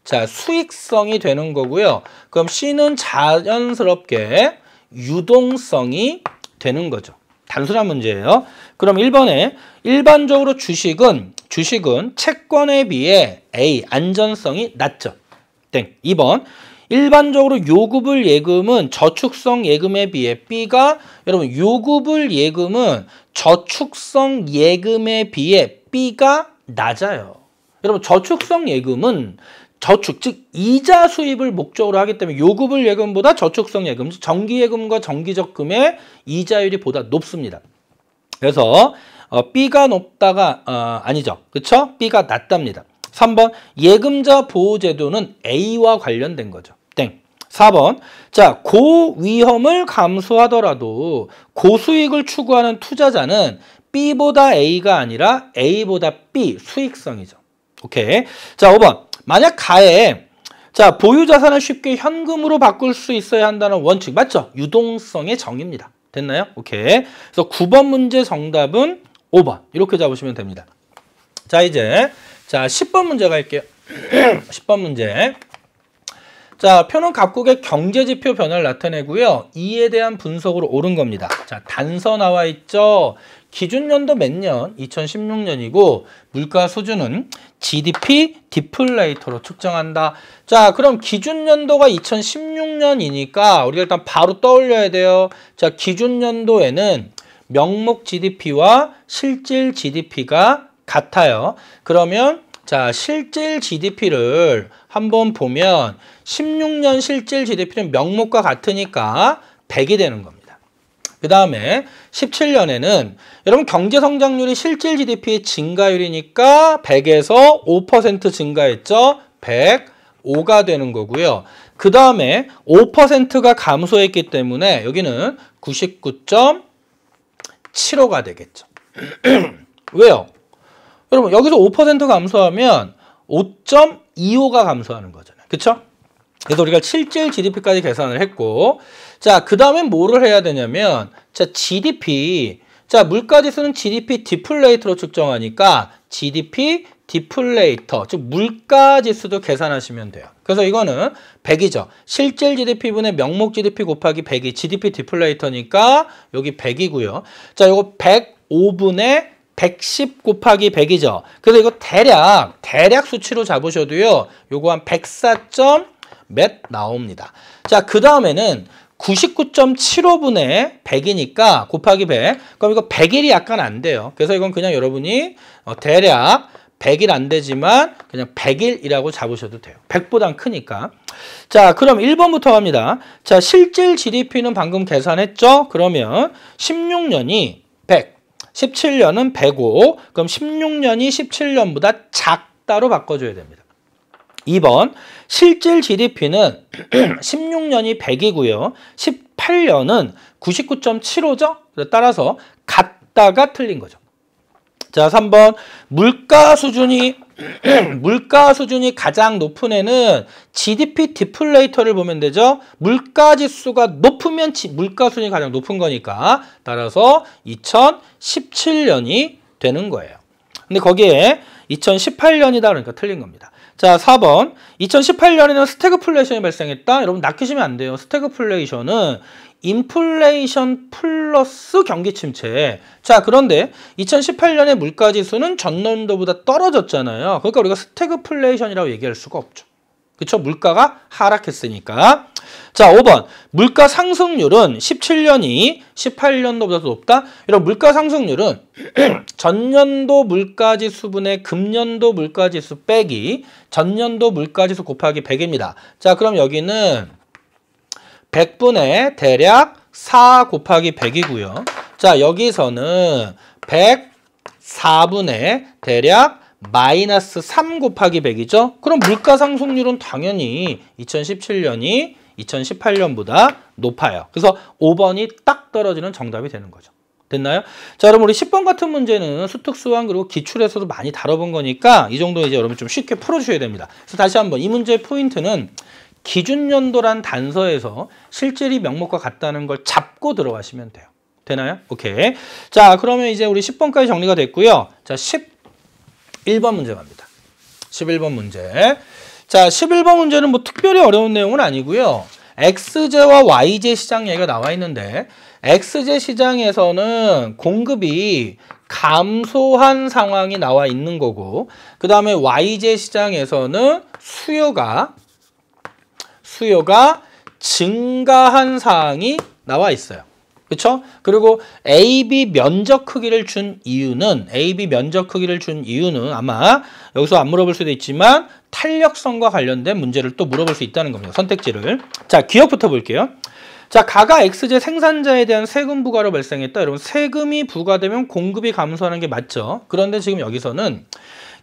자 수익성이 되는 거고요. 그럼 C는 자연스럽게 유동성이 되는 거죠. 단순한 문제예요. 그럼 1번에 일반적으로 주식은 주식은 채권에 비해 A 안전성이 낮죠. 땡. 2번 일반적으로 요구불 예금은 저축성 예금에 비해 B가 여러분 요구불 예금은 저축성 예금에 비해 B가 낮아요. 여러분 저축성 예금은 저축 즉 이자 수입을 목적으로 하기 때문에 요구불 예금보다 저축성 예금 정기 예금과 정기적금의 이자율이 보다 높습니다. 그래서 어, B가 높다가 어, 아니죠. 그렇죠? B가 낮답니다. 3번 예금자 보호 제도는 A와 관련된 거죠. 땡. 4번 자 고위험을 감수하더라도 고수익을 추구하는 투자자는 B보다 A가 아니라 A보다 B 수익성이죠. 오케이. 자 5번 만약 가에 자 보유자산을 쉽게 현금으로 바꿀 수 있어야 한다는 원칙 맞죠? 유동성의 정입니다. 됐나요? 오케이. 그래서 9번 문제 정답은 5번 이렇게 잡으시면 됩니다. 자 이제 자 10번 문제 갈게요. 10번 문제 자, 표는 각국의 경제지표 변화를 나타내고요. 이에 대한 분석으로 옳은 겁니다. 자, 단서 나와 있죠. 기준 년도몇 년? 2016년이고 물가 수준은 GDP 디플레이터로 측정한다. 자, 그럼 기준 년도가 2016년이니까 우리가 일단 바로 떠올려야 돼요. 자, 기준 년도에는 명목 GDP와 실질 GDP가 같아요. 그러면 자, 실질 GDP를 한번 보면 16년 실질 GDP는 명목과 같으니까 100이 되는 겁니다. 그 다음에 17년에는 여러분 경제 성장률이 실질 GDP의 증가율이니까 100에서 5% 증가했죠. 105가 되는 거고요. 그 다음에 5%가 감소했기 때문에 여기는 99.75가 되겠죠. 왜요? 여러분 여기서 5% 감소하면 5.25가 감소하는 거잖아요. 그렇죠? 그래서 우리가 실질 GDP까지 계산을 했고 자, 그다음에 뭐를 해야 되냐면, 자, GDP. 자, 물가지수는 GDP 디플레이터로 측정하니까 GDP 디플레이터, 즉 물가지수도 계산하시면 돼요. 그래서 이거는 100이죠. 실질 GDP분의 명목 GDP 곱하기 100이 GDP 디플레이터니까 여기 100이고요. 자, 이거 105분의 110 곱하기 100이죠. 그래서 이거 대략, 대략 수치로 잡으셔도요. 요거 한 104. 몇 나옵니다. 자, 그 다음에는 99.75분의 100이니까 곱하기 100. 그럼 이거 100일이 약간 안 돼요. 그래서 이건 그냥 여러분이 어, 대략 100일 안 되지만 그냥 100일이라고 잡으셔도 돼요. 100보단 크니까. 자, 그럼 1번부터 갑니다. 자, 실질 GDP는 방금 계산했죠? 그러면 16년이 100, 17년은 105, 그럼 16년이 17년보다 작다로 바꿔줘야 됩니다. 2번 실질 GDP는 16년이 100이고요. 18년은 99.75죠. 따라서 같다가 틀린 거죠. 자, 3번 물가 수준이 물가 수준이 가장 높은 애는 GDP 디플레이터를 보면 되죠. 물가 지수가 높으면 지, 물가 수준이 가장 높은 거니까 따라서 2017년이 되는 거예요. 근데 거기에 2018년이다 그러니까 틀린 겁니다. 자, 4번. 2018년에는 스태그플레이션이 발생했다. 여러분 낚이시면 안 돼요. 스태그플레이션은 인플레이션 플러스 경기 침체. 자, 그런데 2018년에 물가지수는 전년도보다 떨어졌잖아요. 그러니까 우리가 스태그플레이션이라고 얘기할 수가 없죠. 그쵸? 물가가 하락했으니까. 자, 5번. 물가 상승률은 17년이 18년도보다 더 높다? 이런 물가 상승률은 전년도 물가지수분의 금년도 물가지수 빼기 전년도 물가지수 곱하기 100입니다. 자, 그럼 여기는 100분의 대략 4 곱하기 100이고요. 자, 여기서는 104분의 대략 마이너스 3 곱하기 100이죠? 그럼 물가 상승률은 당연히 2017년이 2018년보다 높아요. 그래서 5번이 딱 떨어지는 정답이 되는 거죠. 됐나요? 자, 여러분 우리 10번 같은 문제는 수특수한 그리고 기출에서도 많이 다뤄본 거니까 이 정도 이제 여러분 좀 쉽게 풀어주셔야 됩니다. 그래서 다시 한번 이 문제의 포인트는 기준연도란 단서에서 실질이 명목과 같다는 걸 잡고 들어가시면 돼요. 되나요? 오케이. 자, 그러면 이제 우리 10번까지 정리가 됐고요. 자, 10 1번 문제 갑니다. 11번 문제. 자, 11번 문제는 뭐 특별히 어려운 내용은 아니고요. XJ와 YJ 시장 얘기가 나와 있는데 XJ 시장에서는 공급이 감소한 상황이 나와 있는 거고 그 다음에 YJ 시장에서는 수요가 수요가 증가한 상황이 나와 있어요. 그렇죠? 그리고 AB 면적 크기를 준 이유는 AB 면적 크기를 준 이유는 아마 여기서 안 물어볼 수도 있지만 탄력성과 관련된 문제를 또 물어볼 수 있다는 겁니다. 선택지를. 자, 기억부터 볼게요. 자, 가가 x 제 생산자에 대한 세금 부과로 발생했다. 여러분, 세금이 부과되면 공급이 감소하는 게 맞죠? 그런데 지금 여기서는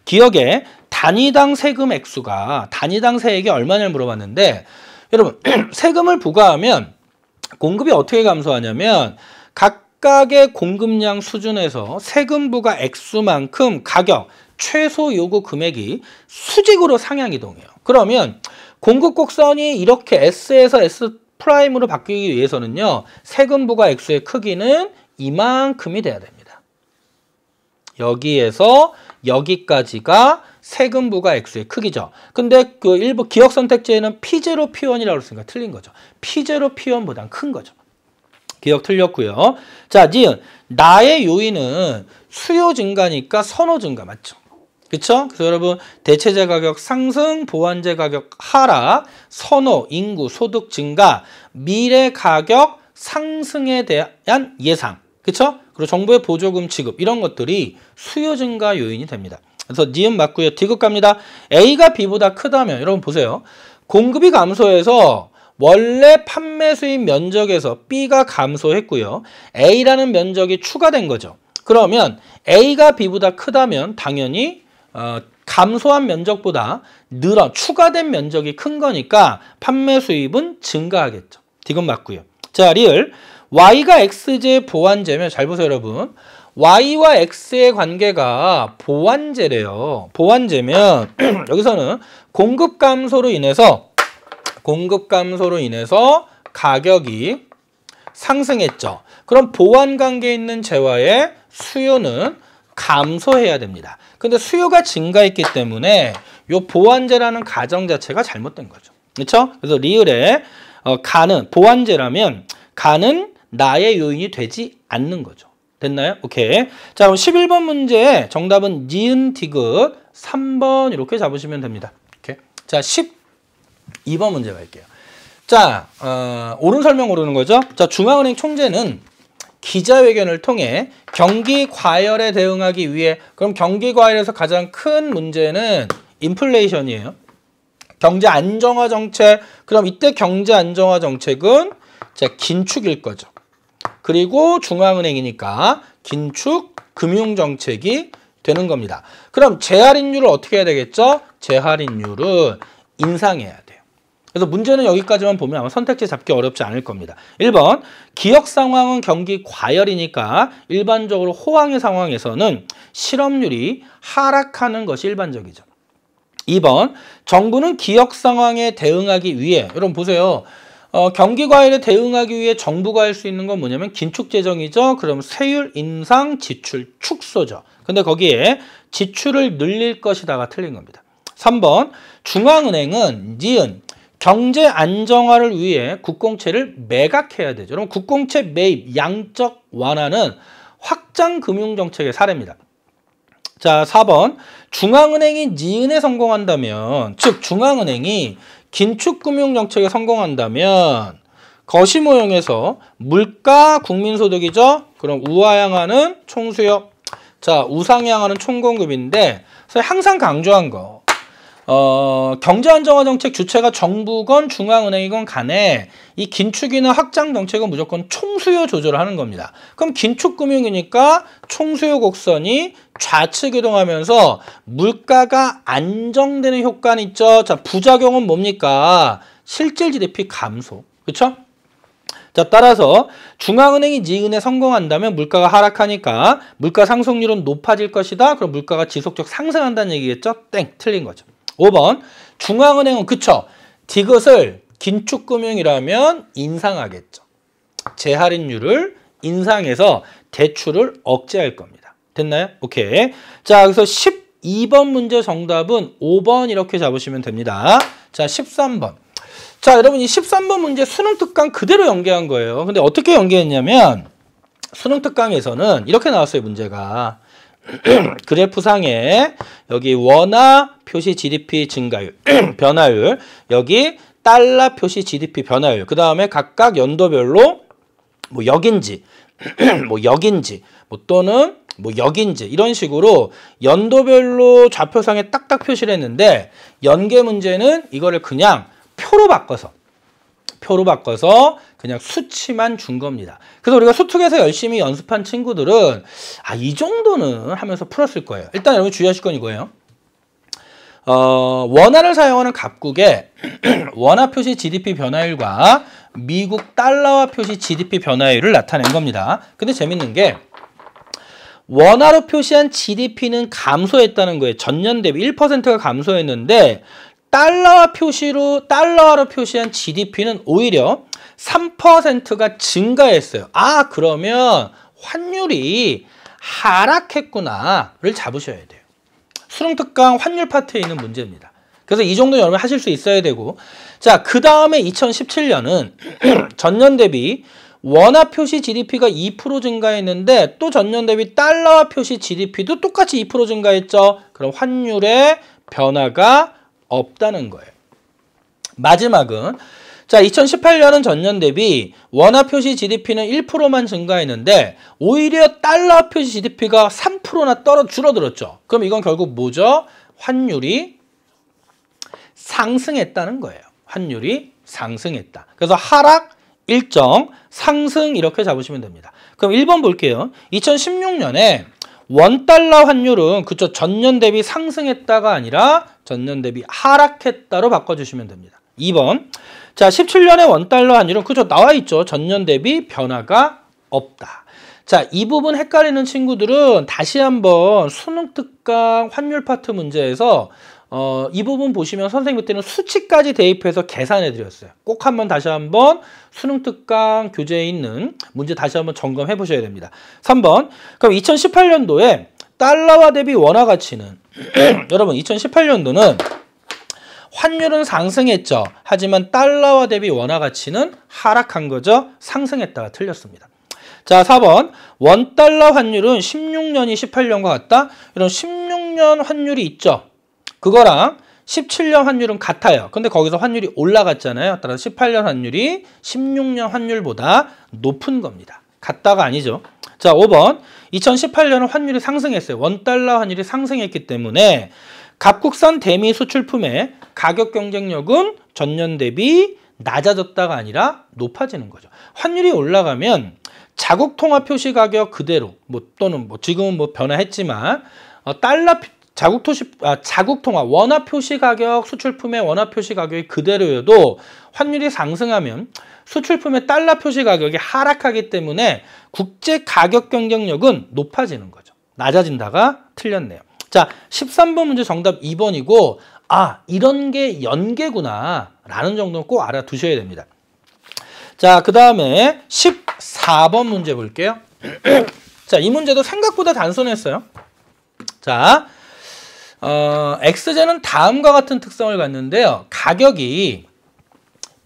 기억에 단위당 세금 액수가 단위당 세액이 얼마냐를 물어봤는데 여러분, 세금을 부과하면 공급이 어떻게 감소하냐면 각각의 공급량 수준에서 세금부가 액수만큼 가격, 최소 요구 금액이 수직으로 상향 이동해요. 그러면 공급 곡선이 이렇게 S에서 S 프라임으로 바뀌기 위해서는요. 세금 부가 액수의 크기는 이만큼이 돼야 됩니다. 여기에서 여기까지가 세금 부과 액수의 크기죠. 근데 그 일부 기억 선택지에는 피제로 피원이라고 했으니까 틀린 거죠. 피제로 피원보단 큰 거죠. 기억 틀렸고요. 자, 니은 나의 요인은 수요 증가니까 선호 증가 맞죠? 그쵸? 그래서 여러분 대체재 가격 상승, 보완재 가격 하락, 선호, 인구, 소득 증가, 미래 가격 상승에 대한 예상, 그쵸? 그리고 정부의 보조금 지급 이런 것들이 수요 증가 요인이 됩니다. 그래서 니은 맞고요. 디귿 갑니다. A가 B보다 크다면 여러분 보세요. 공급이 감소해서 원래 판매 수입 면적에서 B가 감소했고요. A라는 면적이 추가된 거죠. 그러면 A가 B보다 크다면 당연히 어, 감소한 면적보다 늘어 추가된 면적이 큰 거니까 판매 수입은 증가하겠죠. 디귿 맞고요. 자, 리을 Y가 X제 보완제면 잘 보세요, 여러분. y와 x의 관계가 보완제래요. 보완제면 여기서는 공급 감소로 인해서 공급 감소로 인해서 가격이 상승했죠. 그럼 보완 관계에 있는 재화의 수요는 감소해야 됩니다. 근데 수요가 증가했기 때문에 요 보완제라는 가정 자체가 잘못된 거죠. 그렇죠? 그래서 리을의 어, 가는 보완제라면 가는 나의 요인이 되지 않는 거죠. 됐나요? 오케이. 자, 그럼 11번 문제 정답은 니은 디귿 3번 이렇게 잡으시면 됩니다. 오케이. 자, 12번 문제 갈게요. 자, 어, 옳은 설명 고르는 거죠. 자, 중앙은행 총재는 기자회견을 통해 경기 과열에 대응하기 위해 그럼 경기 과열에서 가장 큰 문제는 인플레이션이에요. 경제 안정화 정책. 그럼 이때 경제 안정화 정책은 자, 긴축일 거죠. 그리고 중앙은행이니까 긴축 금융정책이 되는 겁니다. 그럼 재할인율을 어떻게 해야 되겠죠? 재할인율을 인상해야 돼요. 그래서 문제는 여기까지만 보면 아마 선택지 잡기 어렵지 않을 겁니다. 1번 기역 상황은 경기 과열이니까 일반적으로 호황의 상황에서는 실업률이 하락하는 것이 일반적이죠. 2번 정부는 기역 상황에 대응하기 위해 여러분 보세요. 어, 경기 과열에 대응하기 위해 정부가 할 수 있는 건 뭐냐면 긴축 재정이죠. 그럼 세율 인상, 지출 축소죠. 근데 거기에 지출을 늘릴 것이다가 틀린 겁니다. 3번 중앙은행은 니은 경제 안정화를 위해 국공채를 매각해야 되죠. 그럼 국공채 매입 양적 완화는 확장 금융 정책의 사례입니다. 자, 4번 중앙은행이 니은에 성공한다면 즉 중앙은행이 긴축금융정책에 성공한다면 거시 모형에서 물가 국민소득이죠. 그럼 우하향하는 총수요. 자, 우상향하는 총공급인데 항상 강조한 거. 어, 경제 안정화 정책 주체가 정부건 중앙은행이건 간에 이 긴축이나 확장 정책은 무조건 총수요 조절을 하는 겁니다. 그럼 긴축 금융이니까 총수요 곡선이 좌측 이동하면서 물가가 안정되는 효과는 있죠. 자, 부작용은 뭡니까? 실질 GDP 감소. 그렇죠? 자, 따라서 중앙은행이 니은에 성공한다면 물가가 하락하니까 물가 상승률은 높아질 것이다. 그럼 물가가 지속적 상승한다는 얘기겠죠? 땡, 틀린 거죠. 5번 중앙은행은 그쵸 디귿을 긴축금융이라면 인상하겠죠. 재할인율을 인상해서 대출을 억제할 겁니다. 됐나요? 오케이. 자, 그래서 12번 문제 정답은 5번 이렇게 잡으시면 됩니다. 자, 13번. 자, 여러분 이 13번 문제 수능 특강 그대로 연계한 거예요. 근데 어떻게 연계했냐면 수능 특강에서는 이렇게 나왔어요, 문제가. 그래프상에 여기 원화 표시 GDP 증가율 변화율 여기 달러 표시 GDP 변화율 그 다음에 각각 연도별로 뭐 역인지 뭐 역인지 뭐 또는 뭐 역인지 이런 식으로 연도별로 좌표상에 딱딱 표시를 했는데 연계 문제는 이거를 그냥 표로 바꿔서 표로 바꿔서 그냥 수치만 준 겁니다. 그래서 우리가 수특에서 열심히 연습한 친구들은 아, 이 정도는 하면서 풀었을 거예요. 일단 여러분 주의하실 건 이거예요. 어, 원화를 사용하는 각국의 원화 표시 GDP 변화율과 미국 달러화 표시 GDP 변화율을 나타낸 겁니다. 근데 재밌는 게 원화로 표시한 GDP는 감소했다는 거예요. 전년 대비 1%가 감소했는데 달러 표시로 달러로 표시한 GDP는 오히려 3%가 증가했어요. 아 그러면 환율이 하락했구나를 잡으셔야 돼요. 수능특강 환율 파트에 있는 문제입니다. 그래서 이 정도 여러분 하실 수 있어야 되고 자그 다음에 2017년은 전년 대비 원화 표시 GDP가 2% 증가했는데 또 전년 대비 달러 표시 GDP도 똑같이 2% 증가했죠. 그럼 환율의 변화가 없다는 거예요. 마지막은 자, 2018년은 전년 대비 원화 표시 GDP는 1%만 증가했는데 오히려 달러 표시 GDP가 3%나 떨어 줄어들었죠. 그럼 이건 결국 뭐죠? 환율이 상승했다는 거예요. 환율이 상승했다. 그래서 하락 일정, 상승 이렇게 잡으시면 됩니다. 그럼 1번 볼게요. 2016년에 원달러 환율은 그저 전년 대비 상승했다가 아니라 전년 대비 하락했다로 바꿔주시면 됩니다. 2번 자 17년의 원달러 환율은 그저 나와있죠. 전년 대비 변화가 없다. 자, 이 부분 헷갈리는 친구들은 다시 한번 수능 특강 환율 파트 문제에서 어, 이 부분 보시면 선생님 그때는 수치까지 대입해서 계산해 드렸어요. 꼭 한번 다시 한번 수능 특강 교재에 있는 문제 다시 한번 점검해 보셔야 됩니다. 3번. 그럼 2018년도에 달러와 대비 원화 가치는 여러분 2018년도는 환율은 상승했죠. 하지만 달러와 대비 원화 가치는 하락한 거죠. 상승했다가 틀렸습니다. 자, 4번. 원달러 환율은 16년이 18년과 같다. 이런 16년 환율이 있죠. 그거랑 17년 환율은 같아요. 근데 거기서 환율이 올라갔잖아요. 따라서 18년 환율이 16년 환율보다 높은 겁니다. 같다가 아니죠. 자, 5번. 2018년은 환율이 상승했어요. 원달러 환율이 상승했기 때문에 각국산 대미 수출품의 가격 경쟁력은 전년 대비 낮아졌다가 아니라 높아지는 거죠. 환율이 올라가면 자국 통화 표시 가격 그대로 뭐 또는 뭐 지금은 뭐 변화했지만 어, 달러 자국 토시 아, 자국 통화 원화 표시 가격 수출품의 원화 표시 가격이 그대로여도 환율이 상승하면 수출품의 달러 표시 가격이 하락하기 때문에 국제 가격 경쟁력은 높아지는 거죠. 낮아진다가 틀렸네요. 자, 13번 문제 정답 2번이고 아, 이런 게 연계구나 라는 정도는 꼭 알아두셔야 됩니다. 자, 그 다음에 14번 문제 볼게요. 자, 이 문제도 생각보다 단순했어요. 자, 어, X제는 다음과 같은 특성을 갖는데요. 가격이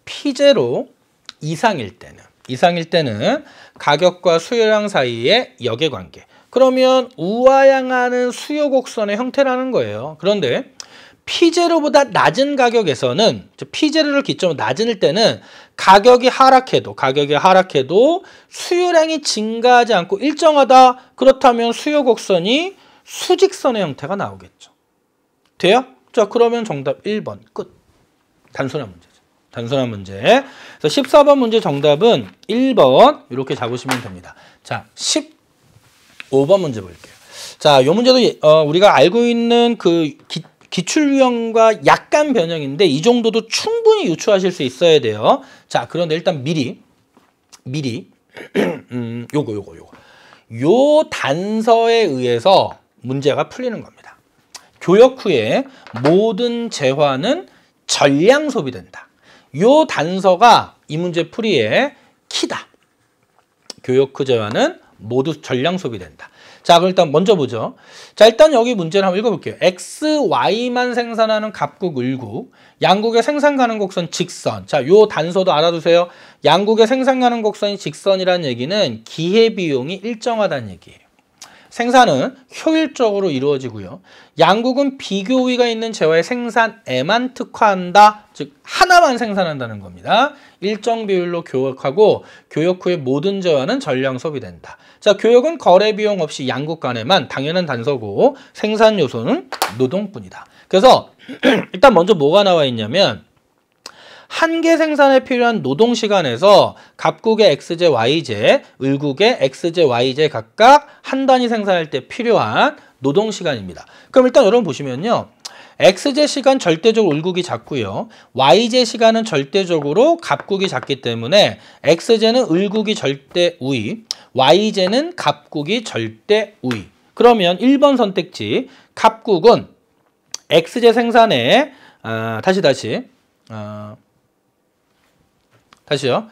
P제로 이상일 때는 이상일 때는 가격과 수요량 사이의 역의 관계 그러면 우아향하는 수요 곡선의 형태라는 거예요. 그런데 P제로보다 낮은 가격에서는 P제로를 기점으로 낮을 때는 가격이 하락해도 가격이 하락해도 수요량이 증가하지 않고 일정하다 그렇다면 수요 곡선이 수직선의 형태가 나오겠죠. 돼요? 자, 그러면 정답 1번 끝. 단순한 문제죠. 단순한 문제. 그래서 14번 문제 정답은 1번 이렇게 잡으시면 됩니다. 자, 15번 문제 볼게요. 자, 요 문제도 어, 우리가 알고 있는 그 기, 기출 유형과 약간 변형인데 이 정도도 충분히 유추하실 수 있어야 돼요. 자, 그런데 일단 미리 미리 음, 요거 요거 요거 요 단서에 의해서 문제가 풀리는 겁니다. 교역 후에 모든 재화는 전량 소비된다. 요 단서가 이 문제 풀이의 키다. 교역 후 재화는 모두 전량 소비된다. 자, 그럼 일단 먼저 보죠. 자, 일단 여기 문제를 한번 읽어볼게요. XY만 생산하는 갑국, 을국, 양국의 생산 가능 곡선 직선. 자, 요 단서도 알아두세요. 양국의 생산 가능 곡선이 직선이라는 얘기는 기회비용이 일정하다는 얘기예요. 생산은 효율적으로 이루어지고요. 양국은 비교위가 있는 재화의 생산에만 특화한다. 즉 하나만 생산한다는 겁니다. 일정 비율로 교역하고 교역 후에 모든 재화는 전량 소비된다. 자, 교역은 거래 비용 없이 양국 간에만 당연한 단서고 생산 요소는 노동뿐이다. 그래서 일단 먼저 뭐가 나와 있냐면 한개 생산에 필요한 노동 시간에서 갑국의 XJ, YJ, 을국의 XJ, YJ 각각 한 단위 생산할 때 필요한 노동 시간입니다. 그럼 일단 여러분 보시면요. XJ 시간 절대적으로 을국이 작고요. YJ 시간은 절대적으로 갑국이 작기 때문에 XJ는 을국이 절대 우위, YJ는 갑국이 절대 우위. 그러면 1번 선택지 갑국은 XJ 생산에 어, 다시 다시 어, 다시요.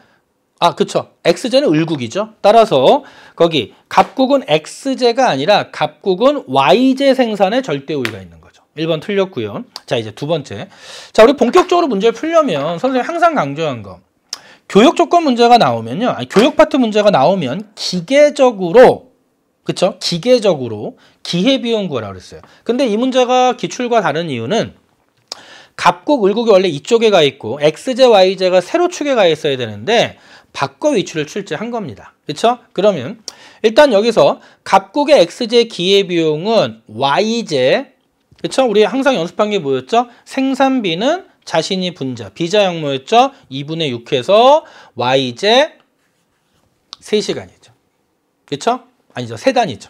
아, 그쵸. x제는 을국이죠. 따라서 거기 갑국은 x제가 아니라 갑국은 y제 생산의 절대 우위가 있는 거죠. 1번 틀렸고요. 자, 이제 두 번째. 자, 우리 본격적으로 문제를 풀려면 선생님 항상 강조한 거. 교육 조건 문제가 나오면요. 아니, 교육 파트 문제가 나오면 기계적으로 그쵸? 기계적으로 기회비용 구하라 그랬어요. 근데 이 문제가 기출과 다른 이유는 갑국, 을국이 원래 이쪽에 가 있고 x제, y제가 세로축에 가 있어야 되는데 바꿔 위치를 출제한 겁니다. 그렇죠? 그러면 일단 여기서 갑국의 x제 기회 비용은 y제 그렇죠? 우리 항상 연습한 게 뭐였죠? 생산비는 자신이 분자, 비자 형모였죠? 2분의 6해서 y제 3시간이죠. 그렇죠? 아니죠. 3단이죠.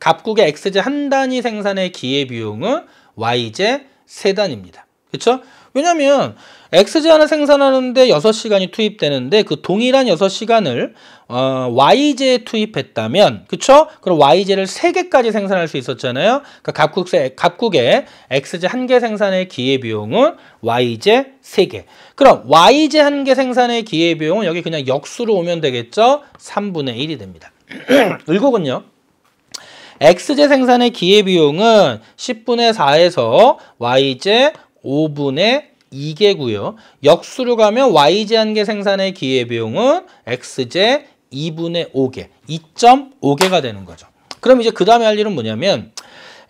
갑국의 x제 한 단위 생산의 기회 비용은 y제 3단입니다. 그렇죠? 왜냐면 하 X제 하나 생산하는데 6시간이 투입되는데 그 동일한 6시간을 어, Y제에 투입했다면 그쵸? 그럼 Y제를 3개까지 생산할 수 있었잖아요. 그러니까 각국의 X제 한 개 생산의 기회비용은 Y제 3개. 그럼 Y제 한 개 생산의 기회비용은 여기 그냥 역수로 오면 되겠죠? 3분의 1이 됩니다. 을곡은요? X제 생산의 기회비용은 10분의 4에서 Y제 5분의 2개고요. 역수로 가면 y제 한 개 생산의 기회비용은 x제 2분의 5개, 2.5개가 되는 거죠. 그럼 이제 그 다음에 할 일은 뭐냐면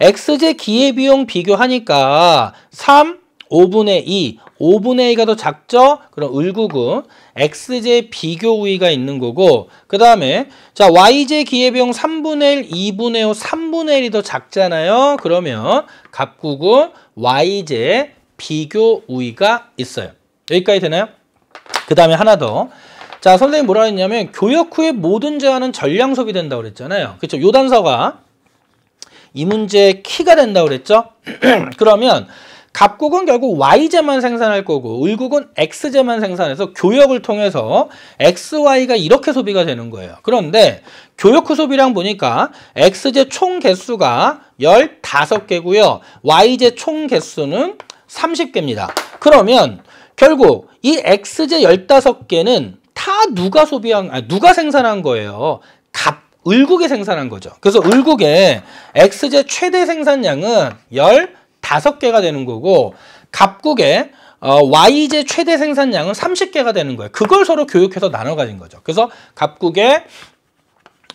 x제 기회비용 비교하니까 3, 5분의 2, 5분의 2가 더 작죠? 그럼 을구구 x제 비교 우위가 있는 거고 그 다음에 자 y제 기회비용 3분의 1, 2분의 5, 3분의 1이 더 작잖아요. 그러면 갑구구 y제 비교 우위가 있어요. 여기까지 되나요? 그 다음에 하나 더. 자, 선생님 뭐라 했냐면 교역 후에 모든 제한은 전량석이 된다고 그랬잖아요. 그렇죠? 요 단서가 이 문제의 키가 된다고 그랬죠? 그러면 갑국은 결국 y제만 생산할 거고 을국은 x제만 생산해서 교역을 통해서 xy가 이렇게 소비가 되는 거예요. 그런데 교역 후 소비량 보니까 x제 총 개수가 15개고요. y제 총 개수는 30개입니다. 그러면 결국 이 x 제 15개는 다 누가 소비한, 아니, 누가 생산한 거예요? 갑, 을국에 생산한 거죠. 그래서 을국에 x 제 최대 생산량은 15개가 되는 거고, 갑국에 어, Y제 최대 생산량은 30개가 되는 거예요. 그걸 서로 교육해서 나눠 가진 거죠. 그래서 갑국에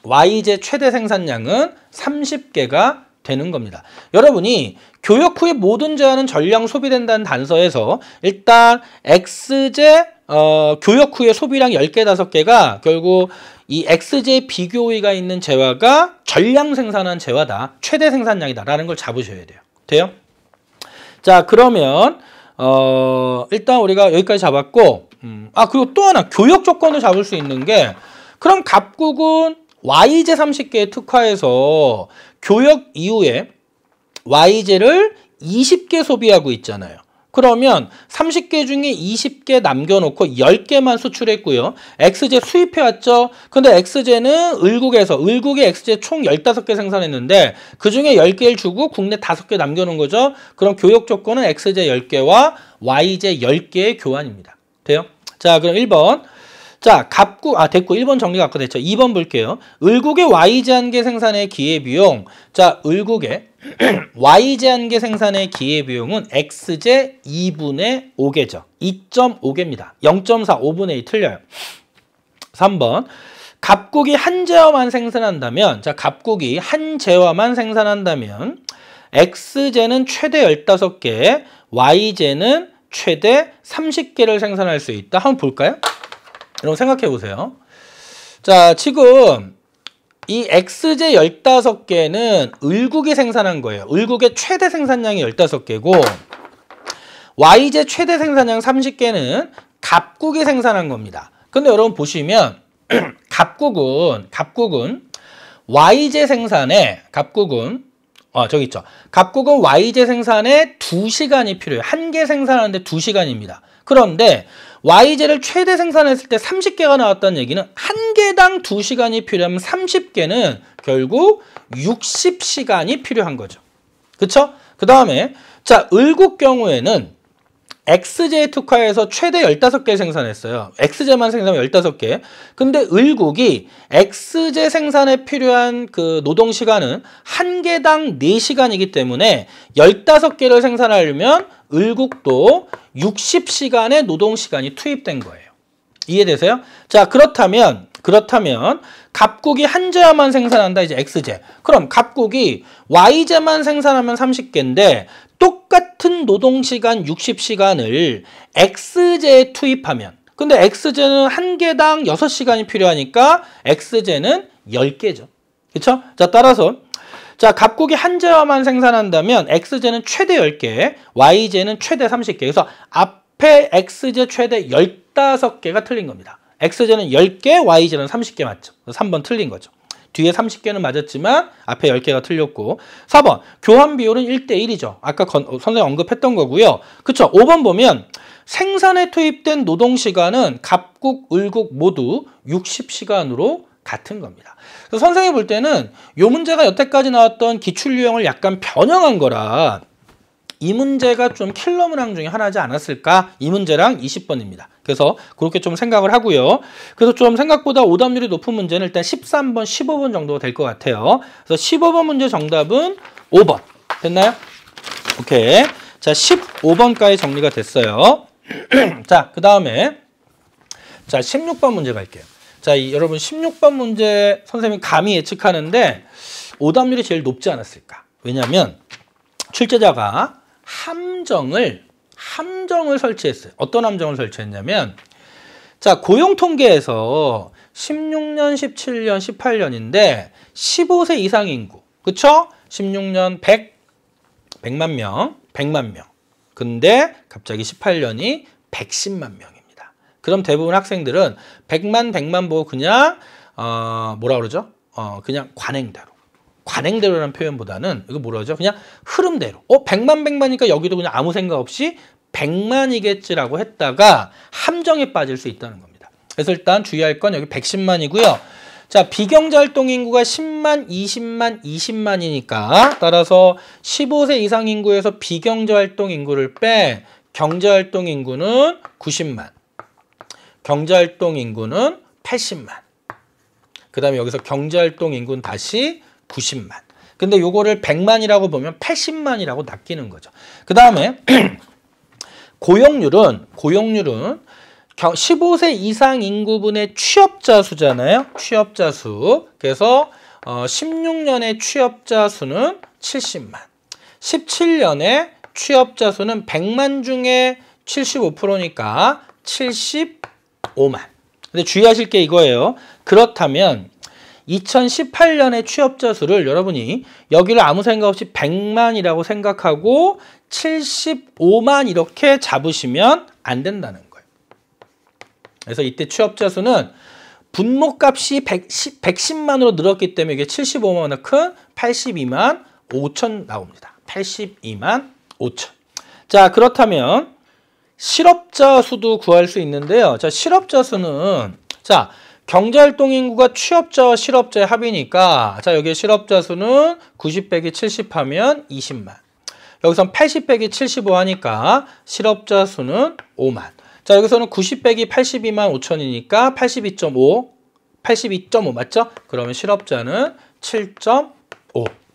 Y제 최대 생산량은 30개가 되는 겁니다. 여러분이 교역 후에 모든 제한은 전량 소비된다는 단서에서 일단 X제 어, 교역 후에 소비량 10개, 5개가 결국 이 XJ 비교의가 있는 재화가 전량 생산한 재화다. 최대 생산량이다라는 걸 잡으셔야 돼요. 돼요? 자, 그러면 어, 일단 우리가 여기까지 잡았고 음, 아, 그리고 또 하나 교역 조건을 잡을 수 있는 게 그럼 갑국은 YJ 30개에 특화해서 교역 이후에 YJ를 20개 소비하고 있잖아요. 그러면 30개 중에 20개 남겨놓고 10개만 수출했고요. XJ 수입해왔죠. 근데 x j 는 을국에서 을국에 XJ 총 15개 생산했는데 그중에 10개를 주고 국내 5개 남겨놓은 거죠. 그럼 교역 조건은 x 스제 10개와 YJ 10개의 교환입니다. 돼요? 자 그럼 1번 자, 갑구, 아, 됐고, 1번 정리가 아까 됐죠. 2번 볼게요. 을국의 Y 제한계 생산의 기회비용. 자, 을국의 Y 제한계 생산의 기회비용은 X제 2분의 5개죠. 2.5개입니다. 0.4, 5분의 2 틀려요. 3번. 갑국이 한 제어만 생산한다면, 자, 갑국이 한 제어만 생산한다면, X제는 최대 15개, Y제는 최대 30개를 생산할 수 있다. 한번 볼까요? 여러분 생각해 보세요. 자, 지금 이 XJ 15개는 을국이 생산한 거예요. 을국의 최대 생산량이 15개고 YJ 최대 생산량 30개는 갑국이 생산한 겁니다. 근데 여러분 보시면 갑국은 갑국은 YJ 생산에 갑국은 어, 저기 있죠. 갑국은 YJ 생산에 2시간이 필요해요. 한 개 생산하는데 2시간입니다 그런데 Y제를 최대 생산했을 때 30개가 나왔다는 얘기는 한 개당 2시간이 필요하면 30개는 결국 60시간이 필요한 거죠. 그쵸? 그 다음에 자 을국 경우에는 XJ 특화에서 최대 15개 생산했어요. XJ만 생산하면 15개. 근데 을국이 XJ 생산에 필요한 그 노동 시간은 한 개당 4시간이기 때문에 15개를 생산하려면 을국도 60시간의 노동시간이 투입된 거예요. 이해되세요? 자, 그렇다면 그렇다면 갑국이 한제만 생산한다 이제 X제. 그럼 갑국이 Y제만 생산하면 30개인데 똑같은 노동시간 60시간을 X제에 투입하면 근데 X제는 한 개당 6시간이 필요하니까 X제는 10개죠. 그쵸 자, 따라서 자, 갑국이 한자어만 생산한다면 X제는 최대 10개, Y제는 최대 30개. 그래서 앞에 X제 최대 15개가 틀린 겁니다. X제는 10개, Y제는 30개 맞죠. 그래서 3번 틀린 거죠. 뒤에 30개는 맞았지만 앞에 10개가 틀렸고 4번 교환 비율은 1대1이죠. 아까 건, 선생님 언급했던 거고요. 그쵸 5번 보면 생산에 투입된 노동시간은 갑국, 을국 모두 60시간으로 같은 겁니다. 그래서 선생이 볼 때는 요 문제가 여태까지 나왔던 기출 유형을 약간 변형한 거라 이 문제가 좀 킬러 문항 중에 하나지 않았을까? 이 문제랑 20번입니다. 그래서 그렇게 좀 생각을 하고요. 그래서 좀 생각보다 오답률이 높은 문제는 일단 13번, 15번 정도 될 것 같아요. 그래서 15번 문제 정답은 5번. 됐나요? 오케이. 자, 15번까지 정리가 됐어요. 자, 그 다음에 자, 16번 문제 갈게요. 자, 이, 여러분 16번 문제 선생님 이 감히 예측하는데 오답률이 제일 높지 않았을까? 왜냐하면 출제자가 함정을 함정을 설치했어요. 어떤 함정을 설치했냐면 자 고용통계에서 16년, 17년, 18년인데 15세 이상 인구 그쵸? 16년 100, 100만 명, 100만 명 근데 갑자기 18년이 110만 명 그럼 대부분 학생들은 100만 100만 보고 그냥 어 뭐라 그러죠? 어 그냥 관행대로. 관행대로라는 표현보다는 이거 뭐라 그러죠? 그냥 흐름대로. 어 100만 100만이니까 여기도 그냥 아무 생각 없이 100만이겠지라고 했다가 함정에 빠질 수 있다는 겁니다. 그래서 일단 주의할 건 여기 110만이고요. 자, 비경제 활동 인구가 10만, 20만, 20만이니까 따라서 15세 이상 인구에서 비경제 활동 인구를 빼 경제 활동 인구는 90만. 경제활동 인구는 80만. 그 다음에 여기서 경제활동 인구는 다시 90만. 근데 요거를 100만이라고 보면 80만이라고 낚이는 거죠. 그 다음에 고용률은 고용률은 15세 이상 인구분의 취업자 수잖아요. 취업자 수. 그래서 어, 16년에 취업자 수는 70만. 17년에 취업자 수는 100만 중에 75%니까 70 5만. 근데 주의하실 게 이거예요. 그렇다면 2018년에 취업자 수를 여러분이 여기를 아무 생각 없이 100만이라고 생각하고 75만 이렇게 잡으시면 안 된다는 거예요. 그래서 이때 취업자 수는 분모값이 110, 110만으로 늘었기 때문에 이게 75만보다 큰 82만 5천 나옵니다. 82만 5천. 자 그렇다면 실업자 수도 구할 수 있는데요. 자, 실업자 수는 자, 경제활동 인구가 취업자와 실업자의 합이니까 자, 여기 실업자 수는 90 빼기 70 하면 20만. 여기선 80 빼기 75 하니까 실업자 수는 5만. 자, 여기서는 90 빼기 82만 5천이니까 82.5 82.5 맞죠? 그러면 실업자는 7.5.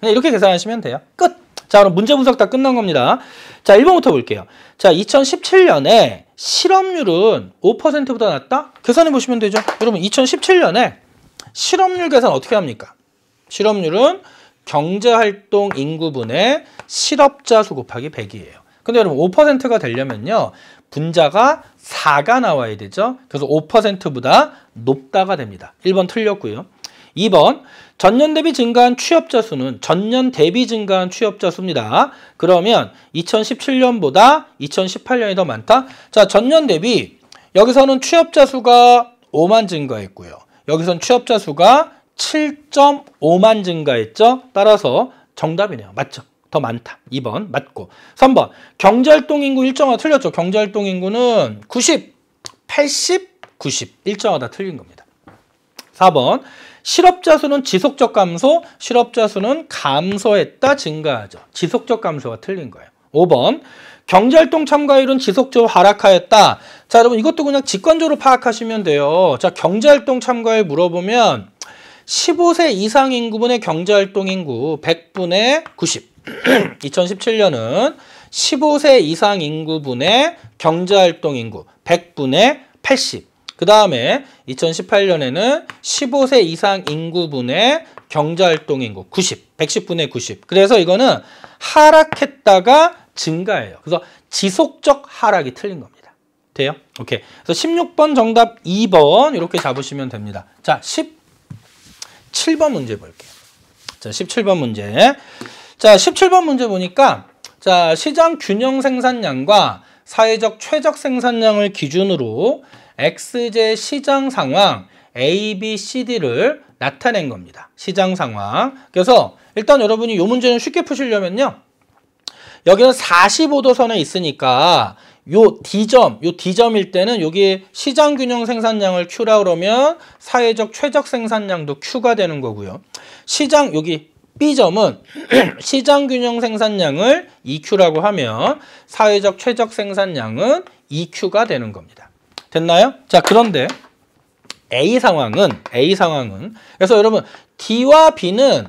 그 이렇게 계산하시면 돼요. 끝! 자, 그럼 문제 분석 다 끝난 겁니다. 자, 1번부터 볼게요. 자, 2017년에 실업률은 5%보다 낮다? 계산해 보시면 되죠. 여러분, 2017년에 실업률 계산 어떻게 합니까? 실업률은 경제활동 인구분의 실업자 수 곱하기 100이에요. 근데 여러분 5%가 되려면요. 분자가 4가 나와야 되죠. 그래서 5%보다 높다가 됩니다. 1번 틀렸고요. 2번 전년 대비 증가한 취업자 수는 전년 대비 증가한 취업자 수입니다. 그러면 2017년보다 2018년이 더 많다? 자, 전년 대비 여기서는 취업자 수가 5만 증가했고요. 여기선 취업자 수가 7.5만 증가했죠. 따라서 정답이네요. 맞죠? 더 많다. 2번 맞고. 3번 경제활동 인구 일정화 틀렸죠. 경제활동 인구는 90, 80, 90 일정화 다 틀린 겁니다. 4번 실업자 수는 지속적 감소, 실업자 수는 감소했다 증가하죠. 지속적 감소가 틀린 거예요. 5번 경제활동 참가율은 지속적으로 하락하였다. 자 여러분 이것도 그냥 직관적으로 파악하시면 돼요. 자 경제활동 참가율 물어보면 15세 이상 인구분의 경제활동 인구 100분의 90 2017년은 15세 이상 인구분의 경제활동 인구 100분의 80그 다음에 2018년에는 15세 이상 인구분의 경제활동 인구 90, 110분의 90. 그래서 이거는 하락했다가 증가해요. 그래서 지속적 하락이 틀린 겁니다. 돼요? 오케이. 그래서 16번 정답 2번 이렇게 잡으시면 됩니다. 자, 17번 문제 볼게요. 자, 17번 문제. 자, 17번 문제 보니까 자, 시장 균형 생산량과 사회적 최적 생산량을 기준으로 XJ 시장 상황 A, B, C, D를 나타낸 겁니다. 시장 상황. 그래서 일단 여러분이 이 문제는 쉽게 푸시려면요. 여기는 45도선에 있으니까 요 D점, 요 D점일 때는 여기 시장 균형 생산량을 Q라 그러면 사회적 최적 생산량도 Q가 되는 거고요. 시장 여기 B점은 시장 균형 생산량을 EQ라고 하면 사회적 최적 생산량은 EQ가 되는 겁니다. 됐나요? 자, 그런데 A 상황은 A 상황은 그래서 여러분 D와 B는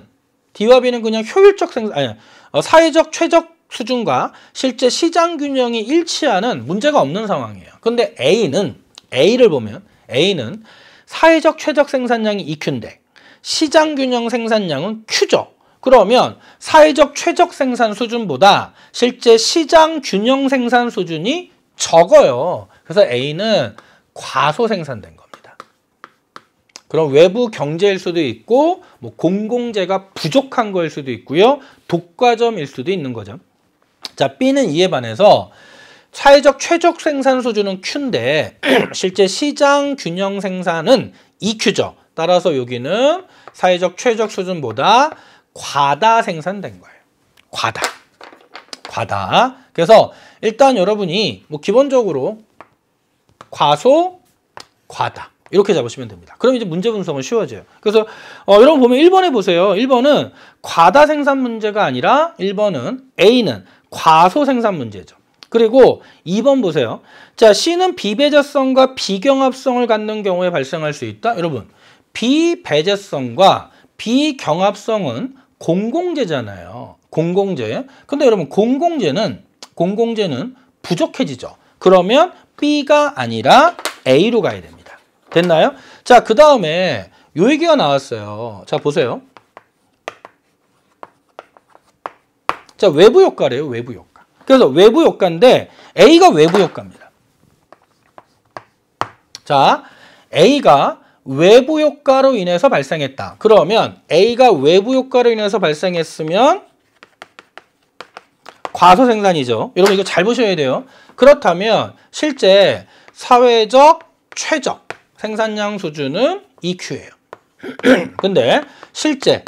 D와 B는 그냥 효율적 생 아니 어, 사회적 최적 수준과 실제 시장 균형이 일치하는 문제가 없는 상황이에요. 근데 A는 A를 보면 A는 사회적 최적 생산량이 EQ인데 시장 균형 생산량은 Q죠. 그러면 사회적 최적 생산 수준보다 실제 시장 균형 생산 수준이 적어요. 그래서 A는 과소 생산된 겁니다. 그럼 외부 경제일 수도 있고 뭐 공공재가 부족한 거일 수도 있고요. 독과점일 수도 있는 거죠. 자, B는 이에 반해서 사회적 최적 생산 수준은 Q인데 실제 시장 균형 생산은 EQ죠. 따라서 여기는 사회적 최적 수준보다 과다 생산된 거예요. 과다. 과다. 그래서 일단 여러분이 뭐 기본적으로 과소, 과다. 이렇게 잡으시면 됩니다. 그럼 이제 문제 분석은 쉬워져요. 그래서 어, 여러분 보면 1번에 보세요. 1번은 과다 생산 문제가 아니라 1번은 A는 과소 생산 문제죠. 그리고 2번 보세요. 자, C는 비배제성과 비경합성을 갖는 경우에 발생할 수 있다. 여러분, 비배제성과 비경합성은 공공재잖아요. 공공재. 근데 여러분, 공공재는 공공재는 부족해지죠. 그러면 B가 아니라 A로 가야 됩니다. 됐나요? 자, 그 다음에 요 얘기가 나왔어요. 자, 보세요. 자, 외부 효과래요. 외부 효과. 그래서 외부 효과인데 A가 외부 효과입니다. 자, A가 외부 효과로 인해서 발생했다. 그러면 A가 외부 효과로 인해서 발생했으면 과소 생산이죠. 여러분 이거 잘 보셔야 돼요. 그렇다면 실제 사회적 최적 생산량 수준은 EQ예요. 근데 실제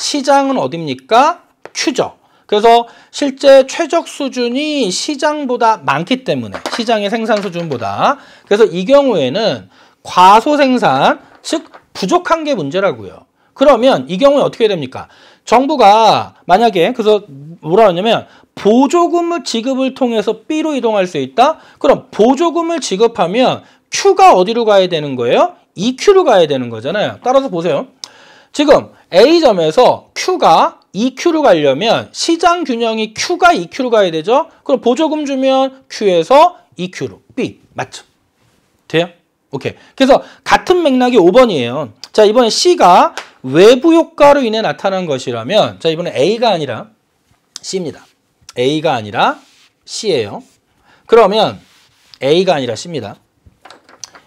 시장은 어딥니까? Q죠. 그래서 실제 최적 수준이 시장보다 많기 때문에 시장의 생산 수준보다 그래서 이 경우에는 과소생산 즉 부족한 게 문제라고요. 그러면 이 경우에 어떻게 됩니까? 정부가 만약에 그래서 뭐라 하냐면 보조금을 지급을 통해서 B로 이동할 수 있다? 그럼 보조금을 지급하면 Q가 어디로 가야 되는 거예요? EQ로 가야 되는 거잖아요. 따라서 보세요. 지금 A점에서 Q가 EQ로 가려면 시장 균형이 Q가 EQ로 가야 되죠? 그럼 보조금 주면 Q에서 EQ로 B 맞죠? 돼요? 오케이. 그래서 같은 맥락이 5번이에요. 자, 이번에 C가 외부 효과로 인해 나타난 것이라면 자이번엔 A가 아니라 C입니다. A가 아니라 C예요. 그러면 A가 아니라 C입니다.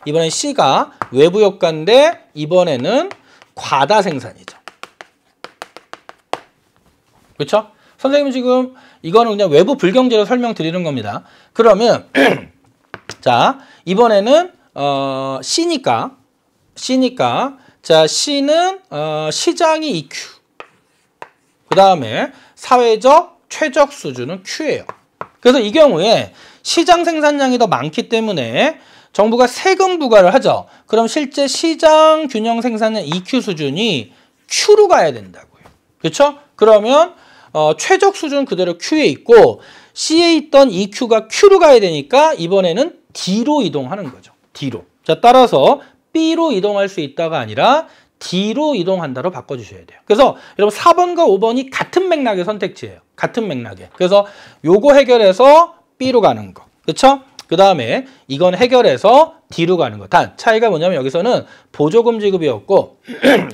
이번엔 C가 외부 효과인데 이번에는 과다 생산이죠. 그렇죠? 선생님 지금 이거는 그냥 외부 불경제로 설명드리는 겁니다. 그러면 자 이번에는 어, C니까 C니까 자, C는 어, 시장이 EQ. 그 다음에 사회적 최적 수준은 Q예요. 그래서 이 경우에 시장 생산량이 더 많기 때문에 정부가 세금 부과를 하죠. 그럼 실제 시장 균형 생산량 EQ 수준이 Q로 가야 된다고요. 그렇죠? 그러면 어, 최적 수준 그대로 Q에 있고 C에 있던 EQ가 Q로 가야 되니까 이번에는 D로 이동하는 거죠. D로. 자, 따라서 B로 이동할 수 있다가 아니라 D로 이동한다로 바꿔주셔야 돼요. 그래서 여러분 4번과 5번이 같은 맥락의 선택지예요. 같은 맥락에. 그래서 요거 해결해서 B로 가는 거. 그렇죠? 그 다음에 이건 해결해서 D로 가는 거. 단 차이가 뭐냐면 여기서는 보조금 지급이었고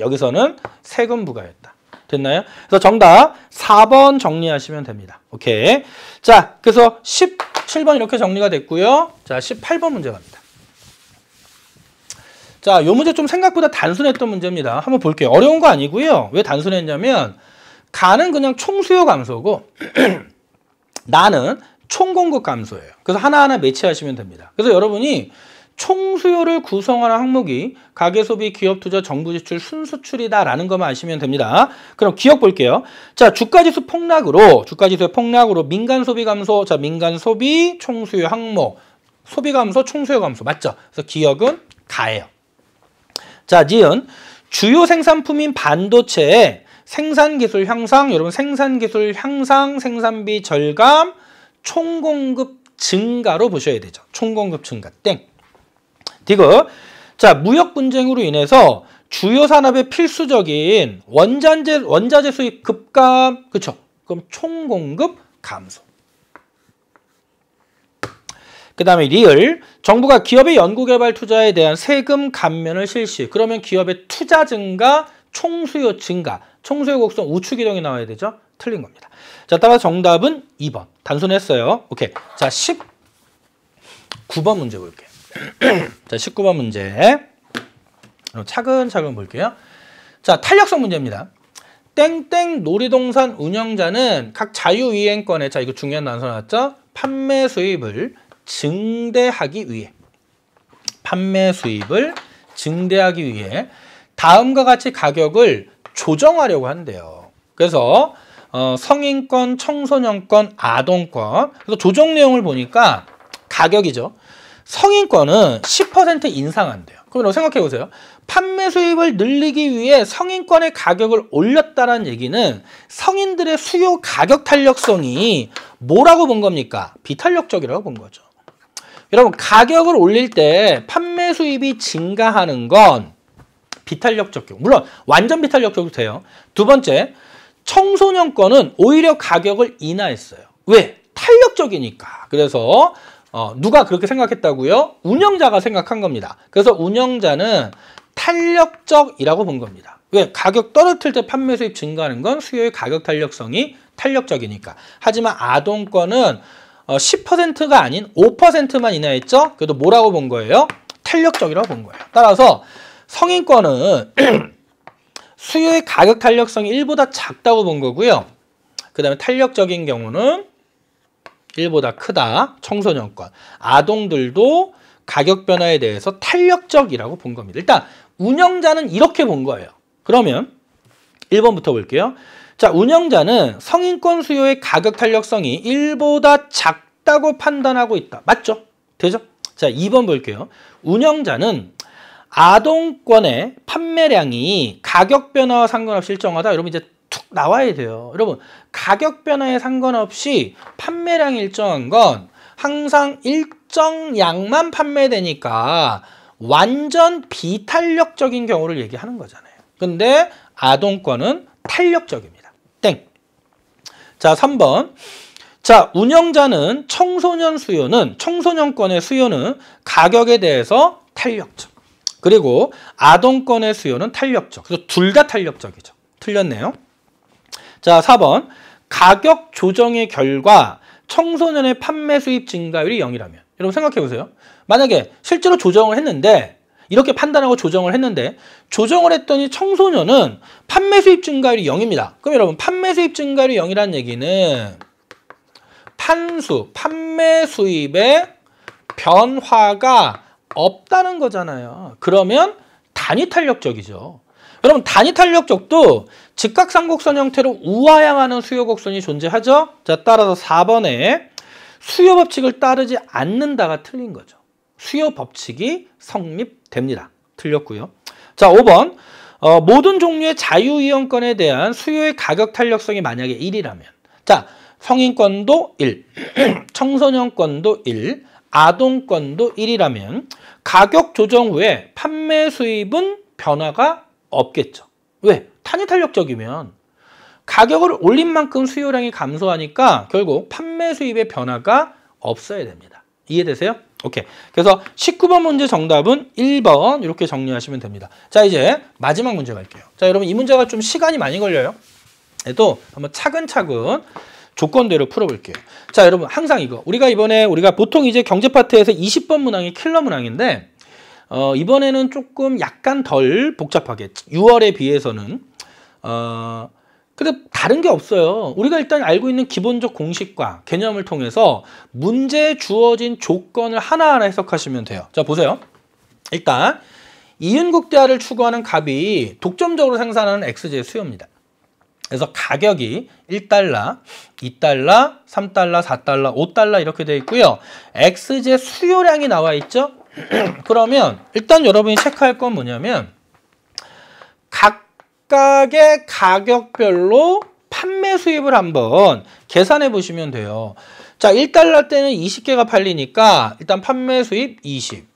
여기서는 세금 부과였다. 됐나요? 그래서 정답 4번 정리하시면 됩니다. 오케이. 자, 그래서 17번 이렇게 정리가 됐고요. 자, 18번 문제 갑니다. 자, 요 문제 좀 생각보다 단순했던 문제입니다. 한번 볼게요. 어려운 거 아니고요. 왜 단순했냐면 가는 그냥 총수요 감소고 나는 총공급 감소예요. 그래서 하나하나 매치하시면 됩니다. 그래서 여러분이 총수요를 구성하는 항목이 가계소비, 기업투자, 정부지출, 순수출이다라는 것만 아시면 됩니다. 그럼 기억 볼게요. 자, 주가지수 폭락으로, 주가지수의 폭락으로 민간소비 감소, 자, 민간소비, 총수요 항목, 소비 감소, 총수요 감소, 맞죠? 그래서 기억은 가예요. 자, 니은 주요 생산품인 반도체의 생산기술 향상, 여러분 생산기술 향상, 생산비 절감, 총공급 증가로 보셔야 되죠. 총공급 증가 땡. 디귿. 자, 무역 분쟁으로 인해서 주요 산업의 필수적인 원자재 원자재 수입 급감, 그렇죠? 그럼 총공급 감소. 그 다음에 리을, 정부가 기업의 연구개발 투자에 대한 세금 감면을 실시. 그러면 기업의 투자 증가, 총수요 증가, 총수요 곡선 우측 이동이 나와야 되죠? 틀린 겁니다. 자, 따라서 정답은 2번. 단순했어요. 오케이. 자, 19번 문제 볼게요. 자, 19번 문제. 차근차근 볼게요. 자, 탄력성 문제입니다. 땡땡 놀이동산 운영자는 각 자유이행권에 자 이거 중요한 단서 나왔죠? 판매 수입을 증대하기 위해 판매 수입을 증대하기 위해 다음과 같이 가격을 조정하려고 한대요. 그래서 어, 성인권, 청소년권, 아동권 그래서 조정 내용을 보니까 가격이죠. 성인권은 10% 인상한대요. 그럼 생각해 보세요. 판매 수입을 늘리기 위해 성인권의 가격을 올렸다는 얘기는 성인들의 수요 가격 탄력성이 뭐라고 본 겁니까? 비탄력적이라고 본 거죠. 여러분 가격을 올릴 때 판매 수입이 증가하는 건 비탄력 적용 물론 완전 비탄력 적용도 돼요 두 번째 청소년 거는 오히려 가격을 인하했어요 왜? 탄력적이니까 그래서 어, 누가 그렇게 생각했다고요? 운영자가 생각한 겁니다 그래서 운영자는 탄력적이라고 본 겁니다 왜? 가격 떨어뜨릴때 판매 수입 증가하는 건 수요의 가격 탄력성이 탄력적이니까 하지만 아동 거는 10%가 어, 아닌 5%만 인하했죠? 그래도 뭐라고 본 거예요? 탄력적이라고 본 거예요. 따라서 성인권은 수요의 가격 탄력성이 1보다 작다고 본 거고요. 그 다음에 탄력적인 경우는 1보다 크다. 청소년권. 아동들도 가격 변화에 대해서 탄력적이라고 본 겁니다. 일단 운영자는 이렇게 본 거예요. 그러면 1번부터 볼게요. 자, 운영자는 성인권 수요의 가격 탄력성이 1보다 작다고 판단하고 있다. 맞죠? 되죠? 자, 2번 볼게요. 운영자는 아동권의 판매량이 가격 변화와 상관없이 일정하다. 여러분 이제 툭 나와야 돼요. 여러분 가격 변화에 상관없이 판매량이 일정한 건 항상 일정 양만 판매되니까 완전 비탄력적인 경우를 얘기하는 거잖아요. 근데 아동권은 탄력적입니다. 자, 3번. 자, 운영자는 청소년 수요는 청소년권의 수요는 가격에 대해서 탄력적. 그리고 아동권의 수요는 탄력적. 그래서 둘 다 탄력적이죠. 틀렸네요. 자, 4번. 가격 조정의 결과 청소년의 판매 수입 증가율이 0이라면 여러분 생각해 보세요. 만약에 실제로 조정을 했는데 이렇게 판단하고 조정을 했는데 조정을 했더니 청소년은 판매 수입 증가율이 0입니다. 그럼 여러분 판매 수입 증가율이 0이라는 얘기는 판수, 판매 수입의 변화가 없다는 거잖아요. 그러면 단위 탄력적이죠. 여러분 단위 탄력적도 즉각삼곡선 형태로 우하향하는 수요 곡선이 존재하죠. 자 따라서 4번에 수요 법칙을 따르지 않는다가 틀린 거죠. 수요 법칙이 성립됩니다. 틀렸고요. 자, 5번. 어, 모든 종류의 자유이용권에 대한 수요의 가격 탄력성이 만약에 1이라면 자, 성인권도 1, 청소년권도 1, 아동권도 1이라면 가격 조정 후에 판매 수입은 변화가 없겠죠. 왜? 탄이 탄력적이면 가격을 올린 만큼 수요량이 감소하니까 결국 판매 수입의 변화가 없어야 됩니다. 이해되세요? 오케이. 그래서 19번 문제 정답은 1번 이렇게 정리하시면 됩니다. 자 이제 마지막 문제 갈게요. 자 여러분 이 문제가 좀 시간이 많이 걸려요. 또 한번 차근차근 조건대로 풀어볼게요. 자 여러분 항상 이거 우리가 이번에 우리가 보통 이제 경제 파트에서 20번 문항이 킬러 문항인데 어, 이번에는 조금 약간 덜 복잡하게 6월에 비해서는 어, 근데 다른 게 없어요. 우리가 일단 알고 있는 기본적 공식과 개념을 통해서 문제에 주어진 조건을 하나하나 해석하시면 돼요. 자, 보세요. 일단 이윤국대화를 추구하는 갑이 독점적으로 생산하는 x j 의 수요입니다. 그래서 가격이 1달러, 2달러, 3달러, 4달러, 5달러 이렇게 돼 있고요. x j 수요량이 나와 있죠? 그러면 일단 여러분이 체크할 건 뭐냐면 각각의 가격별로 판매 수입을 한번 계산해 보시면 돼요. 자, 1달러 때는 20개가 팔리니까 일단 판매 수입 20.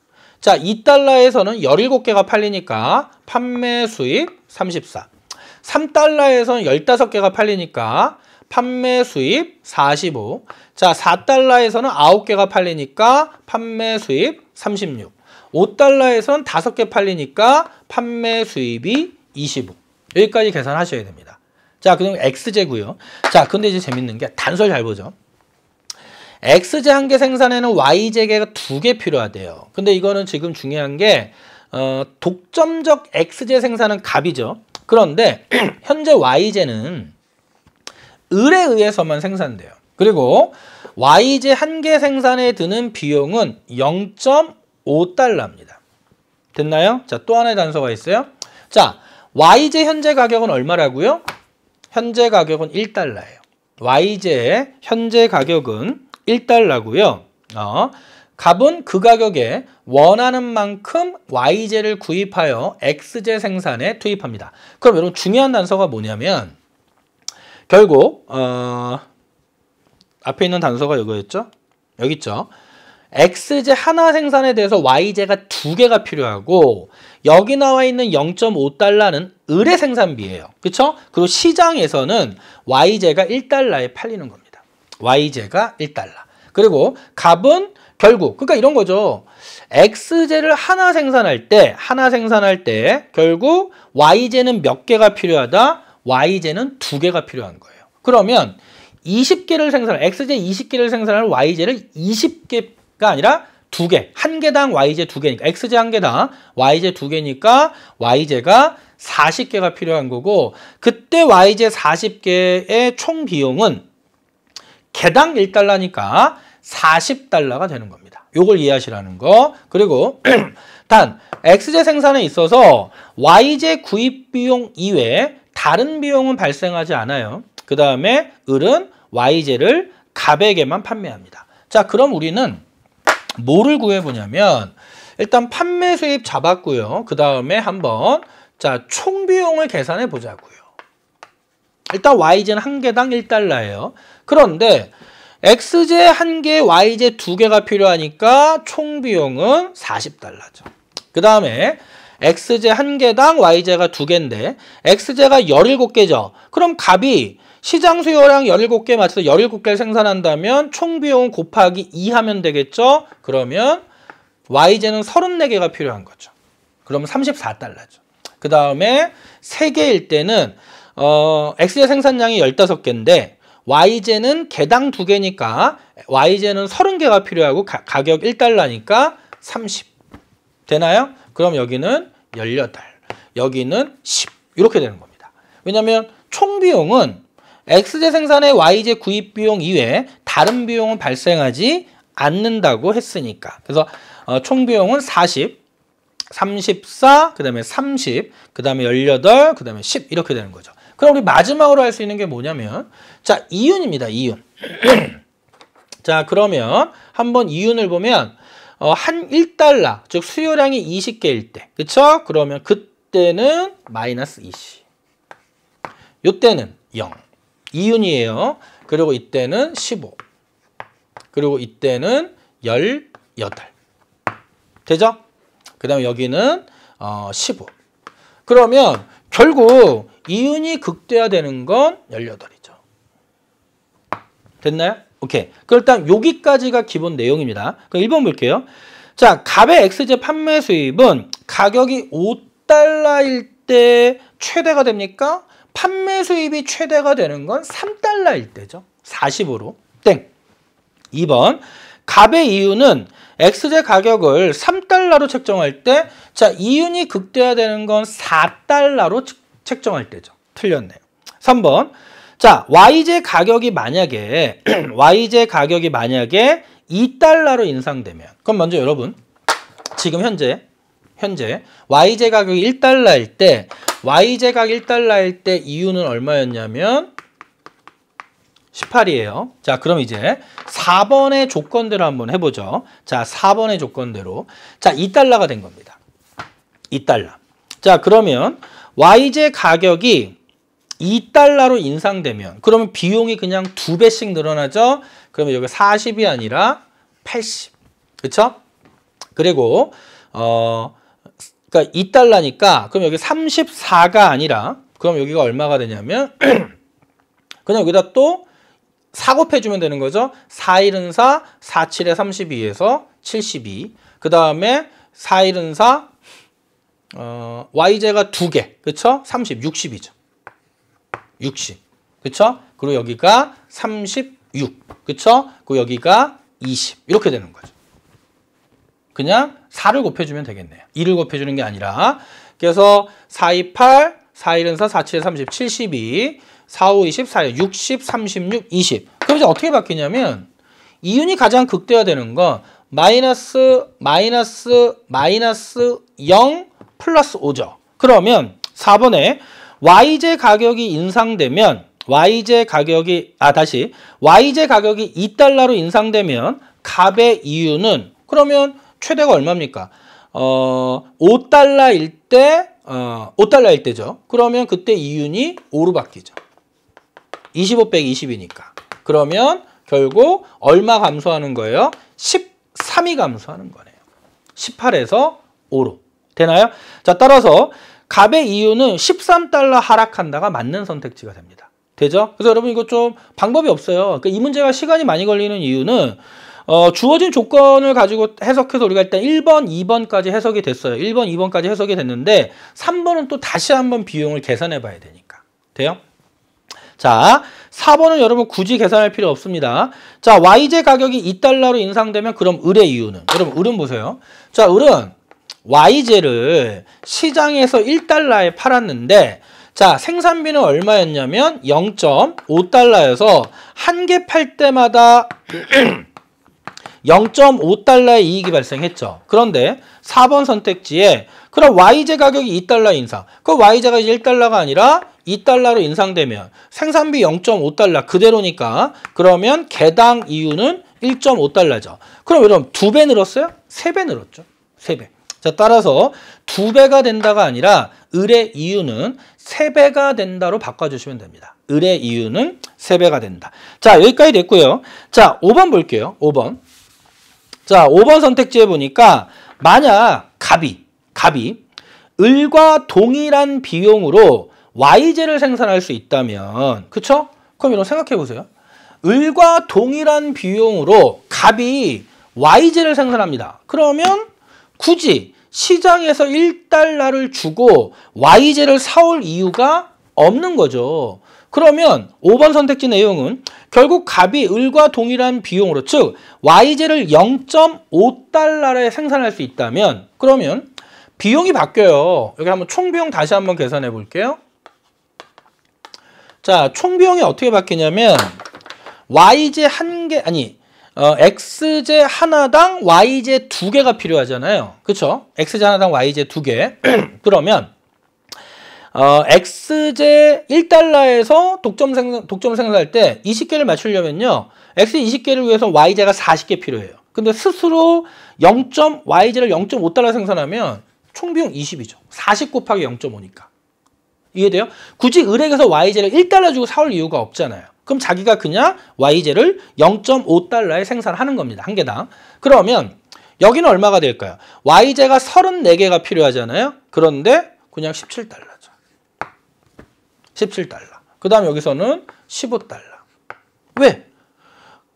자, 2달러에서는 17개가 팔리니까 판매 수입 34. 3달러에서는 15개가 팔리니까 판매 수입 45. 자, 4달러에서는 9개가 팔리니까 판매 수입 36. 5달러에서는 5개 팔리니까 판매 수입이 25. 여기까지 계산하셔야 됩니다. 자, 그럼 x제고요. 자, 근데 이제 재밌는 게 단서 잘 보죠. x제 한 개 생산에는 y제 개가 두 개 필요하대요. 근데 이거는 지금 중요한 게 어, 독점적 x제 생산은 갑이죠 그런데 현재 y제는 을에 의해서만 생산돼요. 그리고 y제 한 개 생산에 드는 비용은 0.5달러입니다. 됐나요? 자, 또 하나의 단서가 있어요. 자, YJ 현재 가격은 얼마라고요? 현재 가격은 1달러예요. y j 현재 가격은 1달러고요. 어, 값은 그 가격에 원하는 만큼 YJ를 구입하여 XJ 생산에 투입합니다. 그럼 여러분 중요한 단서가 뭐냐면 결국 어, 앞에 있는 단서가 이거였죠? 여기 있죠? XJ 하나 생산에 대해서 YJ가 두 개가 필요하고 여기 나와 있는 0.5달러는 을의 생산비예요. 그렇죠? 그리고 시장에서는 YJ가 1달러에 팔리는 겁니다. YJ가 1달러. 그리고 값은 결국 그러니까 이런 거죠. XJ를 하나 생산할 때 하나 생산할 때 결국 YJ는 몇 개가 필요하다? YJ는 두 개가 필요한 거예요. 그러면 20개를 생산할 XJ 20개를 생산할 YJ를 20개가 아니라 두 개, 한 개당 y제 두 개니까 x제 한 개당 y제 두 개니까 y제가 40개가 필요한 거고 그때 y제 40개의 총 비용은 개당 1달러니까 40달러가 되는 겁니다. 요걸 이해하시라는 거. 그리고 단 x제 생산에 있어서 y제 구입 비용 이외에 다른 비용은 발생하지 않아요. 그 다음에 을은 y제를 갑에게만 판매합니다. 자 그럼 우리는 뭐를 구해보냐면 일단 판매 수입 잡았고요. 그 다음에 한번 자 총비용을 계산해 보자고요. 일단 YJ는 한 개당 1달러예요. 그런데 XJ 한 개, YJ 두 개가 필요하니까 총비용은 40달러죠. 그 다음에 XJ 한 개당 YJ가 두 개인데 XJ가 17개죠. 그럼 값이 시장 수요량 17개 맞춰서 17개를 생산한다면 총 비용 곱하기 2 하면 되겠죠? 그러면 y j 는 34개가 필요한 거죠. 그러면 34달러죠. 그 다음에 3개일 때는 어, x 의 생산량이 15개인데 y j 는 개당 2개니까 y j 는 30개가 필요하고 가, 가격 1달러니까 30 되나요? 그럼 여기는 18, 여기는 10 이렇게 되는 겁니다. 왜냐하면 총 비용은 X제 생산에 Y제 구입 비용 이외에 다른 비용은 발생하지 않는다고 했으니까. 그래서 어, 총 비용은 40, 34, 그 다음에 30, 그 다음에 18, 그 다음에 10 이렇게 되는 거죠. 그럼 우리 마지막으로 할 수 있는 게 뭐냐면 자 이윤입니다. 이윤. 자 그러면 한번 이윤을 보면 어, 한 1달러 즉 수요량이 20개일 때 그쵸? 그러면 그때는 마이너스 20 요때는 0 이윤이에요. 그리고 이때는 15. 그리고 이때는 18. 되죠? 그 다음에 여기는 어, 15. 그러면 결국 이윤이 극대화되는 건 18이죠. 됐나요? 오케이. 그 일단 여기까지가 기본 내용입니다. 그럼 1번 볼게요. 자, 갑의 x 스 판매 수입은 가격이 5달러일 때 최대가 됩니까? 판매 수입이 최대가 되는 건 3달러일 때죠. 40으로. 땡. 2번. 갑의 이유는 x 스제 가격을 3달러로 책정할 때, 자, 이윤이 극대화되는 건 4달러로 책정할 때죠. 틀렸네요. 3번. 자, YJ 가격이 만약에, YJ 가격이 만약에 2달러로 인상되면, 그럼 먼저 여러분, 지금 현재 현재 YJ 가격이 1달러일 때 YJ 가격 1달러일 때 이유는 얼마였냐면 18이에요. 자, 그럼 이제 4번의 조건대로 한번 해보죠. 자, 4번의 조건대로. 자, 2달러가 된 겁니다. 2달러. 자, 그러면 YJ 가격이 2달러로 인상되면 그러면 비용이 그냥 2 배씩 늘어나죠. 그러면 여기 40이 아니라 80. 그렇죠? 그리고 어 그러니까 2달러니까 그럼 여기 34가 아니라 그럼 여기가 얼마가 되냐면 그냥 여기다 또4 곱해주면 되는 거죠. 4, 1은 4, 4, 7에 32에서 72. 그 다음에 4, 1은 4, 어, y j 가 2개. 그쵸? 30, 60이죠. 60. 그쵸? 그리고 여기가 36. 그쵸? 그리고 여기가 20. 이렇게 되는 거죠. 그냥 4를 곱해주면 되겠네요. 2를 곱해주는 게 아니라 그래서 4, 2, 8, 4, 1은 4, 4, 7, 30, 72, 4, 5, 20, 4, 60, 36, 20 그럼 이제 어떻게 바뀌냐면 이윤이 가장 극대화되는 건 마이너스, 마이너스, 마이너스 0 플러스 5죠. 그러면 4번에 YJ 가격이 인상되면 YJ 가격이 아 다시 YJ 가격이 2달러로 인상되면 갑의이윤은 그러면 최대가 얼마입니까? 어, 5달러일 때, 어, 5달러일 때죠. 그러면 그때 이윤이 5로 바뀌죠. 25 빼기 20이니까. 그러면 결국 얼마 감소하는 거예요? 13이 감소하는 거네요. 18에서 5로. 되나요? 자, 따라서 갑의 이윤은 13달러 하락한다가 맞는 선택지가 됩니다. 되죠? 그래서 여러분 이거 좀 방법이 없어요. 그러니까 이 문제가 시간이 많이 걸리는 이유는 어, 주어진 조건을 가지고 해석해서 우리가 일단 1번, 2번까지 해석이 됐어요. 1번, 2번까지 해석이 됐는데 3번은 또 다시 한번 비용을 계산해 봐야 되니까. 돼요? 자, 4번은 여러분 굳이 계산할 필요 없습니다. 자, YJ 가격이 2달러로 인상되면 그럼 을의 이유는? 여러분, 을은 보세요. 자, 을은 YJ를 시장에서 1달러에 팔았는데 자, 생산비는 얼마였냐면 0 5달러에서한 개 팔 때마다 0.5달러의 이익이 발생했죠. 그런데 4번 선택지에 그럼 YJ 가격이 2달러 인상. 그 YJ가 1달러가 아니라 2달러로 인상되면 생산비 0.5달러 그대로니까 그러면 개당 이유는 1.5달러죠. 그럼 여러분 두 배 늘었어요? 세 배 늘었죠. 세 배. 자, 따라서 두 배가 된다가 아니라 을의 이유는 세 배가 된다로 바꿔주시면 됩니다. 을의 이유는 세 배가 된다. 자, 여기까지 됐고요. 자, 5번 볼게요. 5번. 자, 5번 선택지에 보니까 만약 갑이, 갑이 을과 동일한 비용으로 y j 를 생산할 수 있다면 그쵸? 그럼 이런 생각해 보세요. 을과 동일한 비용으로 갑이 y j 를 생산합니다. 그러면 굳이 시장에서 1달러를 주고 y j 를 사올 이유가 없는 거죠. 그러면 5번 선택지 내용은 결국 갑이 을과 동일한 비용으로 즉 y j 를 0.5달러에 생산할 수 있다면 그러면 비용이 바뀌어요. 여기 한번 총비용 다시 한번 계산해 볼게요. 자, 총비용이 어떻게 바뀌냐면 y j 한 개, 아니 어, XJ 하나당 YJ 두 개가 필요하잖아요. 그렇죠? XJ 하나당 YJ 두 개. 그러면 어, x제 1달러에서 독점 생산, 독점 생산할 때 20개를 맞추려면요. x 20개를 위해서 y제가 40개 필요해요. 근데 스스로 0. y제를 0.5달러 생산하면 총 비용 20이죠. 40 곱하기 0.5니까. 이해돼요? 굳이 은행에서 y제를 1달러 주고 사올 이유가 없잖아요. 그럼 자기가 그냥 y제를 0.5달러에 생산하는 겁니다. 한 개당. 그러면 여기는 얼마가 될까요? y제가 34개가 필요하잖아요. 그런데 그냥 17달러. 17달러. 그 다음 여기서는 15달러. 왜?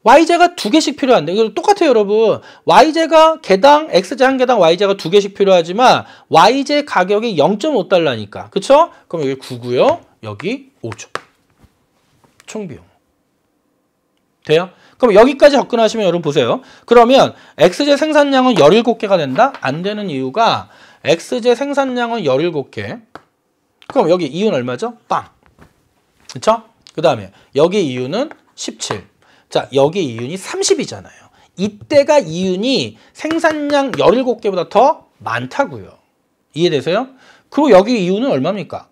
Y제가 두 개씩 필요한데 이거 똑같아요 여러분 Y제가 개당 X제 한 개당 Y제가 두 개씩 필요하지만 Y제 가격이 0.5달러니까 그쵸? 그럼 여기 9고요 여기 5죠 총비용 돼요? 그럼 여기까지 접근하시면 여러분 보세요 그러면 X제 생산량은 17개가 된다? 안 되는 이유가 X제 생산량은 17개 그럼 여기 이유는 얼마죠? 빵 그렇그 다음에 여기 이유는 17. 자, 여기 이윤이 30이잖아요. 이때가 이윤이 생산량 17개보다 더 많다고요. 이해되세요? 그리고 여기 이윤은 얼마입니까?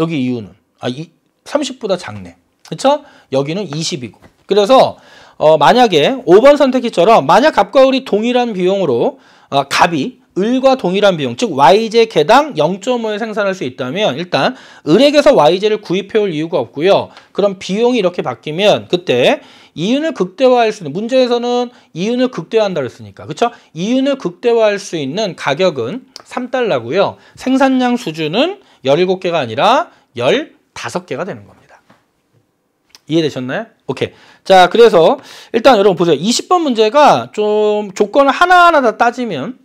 여기 이윤은 아, 이, 30보다 작네. 그렇죠? 여기는 20이고. 그래서 어, 만약에 5번 선택기처럼 만약 값과 을이 동일한 비용으로 어, 값이 을과 동일한 비용, 즉 YJ 개당 0.5을 생산할 수 있다면 일단 을에게서 YJ를 구입해올 이유가 없고요. 그럼 비용이 이렇게 바뀌면 그때 이윤을 극대화할 수 있는 문제에서는 이윤을 극대화한다 그랬으니까 그렇죠? 이윤을 극대화할 수 있는 가격은 3달러고요. 생산량 수준은 17개가 아니라 15개가 되는 겁니다. 이해되셨나요? 오케이. 자, 그래서 일단 여러분 보세요. 20번 문제가 좀 조건을 하나하나 다 따지면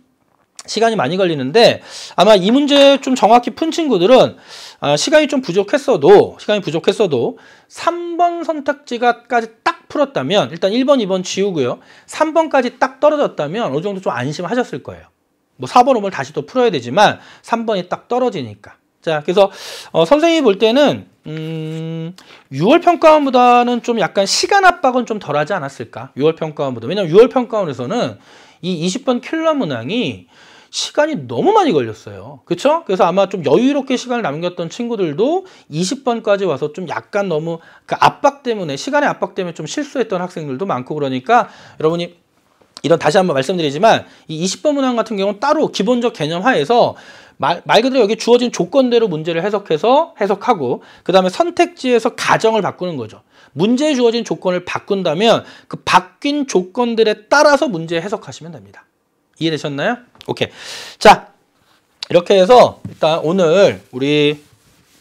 시간이 많이 걸리는데 아마 이 문제 좀 정확히 푼 친구들은 아, 시간이 좀 부족했어도 시간이 부족했어도 3번 선택지가까지 딱 풀었다면 일단 1번, 2번 지우고요. 3번까지 딱 떨어졌다면 어느 정도 좀 안심하셨을 거예요. 뭐 4번, 5번 다시 또 풀어야 되지만 3번이 딱 떨어지니까. 자, 그래서 어, 선생님이 볼 때는 음, 6월 평가원보다는 좀 약간 시간 압박은 좀 덜하지 않았을까? 6월 평가원보다. 왜냐면 6월 평가원에서는 이 20번 킬러 문항이 시간이 너무 많이 걸렸어요. 그렇죠? 그래서 아마 좀 여유롭게 시간을 남겼던 친구들도 20번까지 와서 좀 약간 너무 그 압박 때문에 시간의 압박 때문에 좀 실수했던 학생들도 많고 그러니까 여러분이 이런 다시 한번 말씀드리지만 이 20번 문항 같은 경우는 따로 기본적 개념 하에서 말, 말 그대로 여기 주어진 조건대로 문제를 해석해서 해석하고 그 다음에 선택지에서 가정을 바꾸는 거죠. 문제에 주어진 조건을 바꾼다면 그 바뀐 조건들에 따라서 문제 해석하시면 됩니다. 이해되셨나요? 오케이. 자, 이렇게 해서 일단 오늘 우리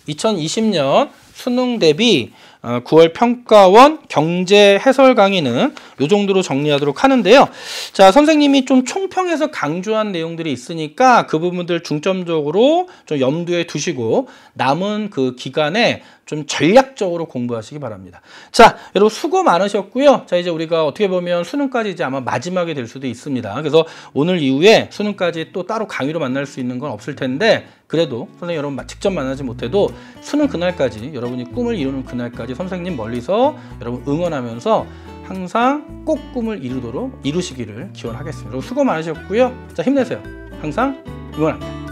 2020년 수능 대비 9월 어, 평가원 경제 해설 강의는 이 정도로 정리하도록 하는데요. 자, 선생님이 좀 총평에서 강조한 내용들이 있으니까 그 부분들 중점적으로 좀 염두에 두시고 남은 그 기간에 좀 전략적으로 공부하시기 바랍니다. 자, 여러분 수고 많으셨고요. 자, 이제 우리가 어떻게 보면 수능까지 이제 아마 마지막이 될 수도 있습니다. 그래서 오늘 이후에 수능까지 또 따로 강의로 만날 수 있는 건 없을 텐데 그래도 선생님 여러분 직접 만나지 못해도 수능 그날까지 여러분이 꿈을 이루는 그날까지 선생님 멀리서 여러분 응원하면서 항상 꼭 꿈을 이루도록 이루시기를 기원하겠습니다. 여러분 수고 많으셨고요. 자 힘내세요. 항상 응원합니다.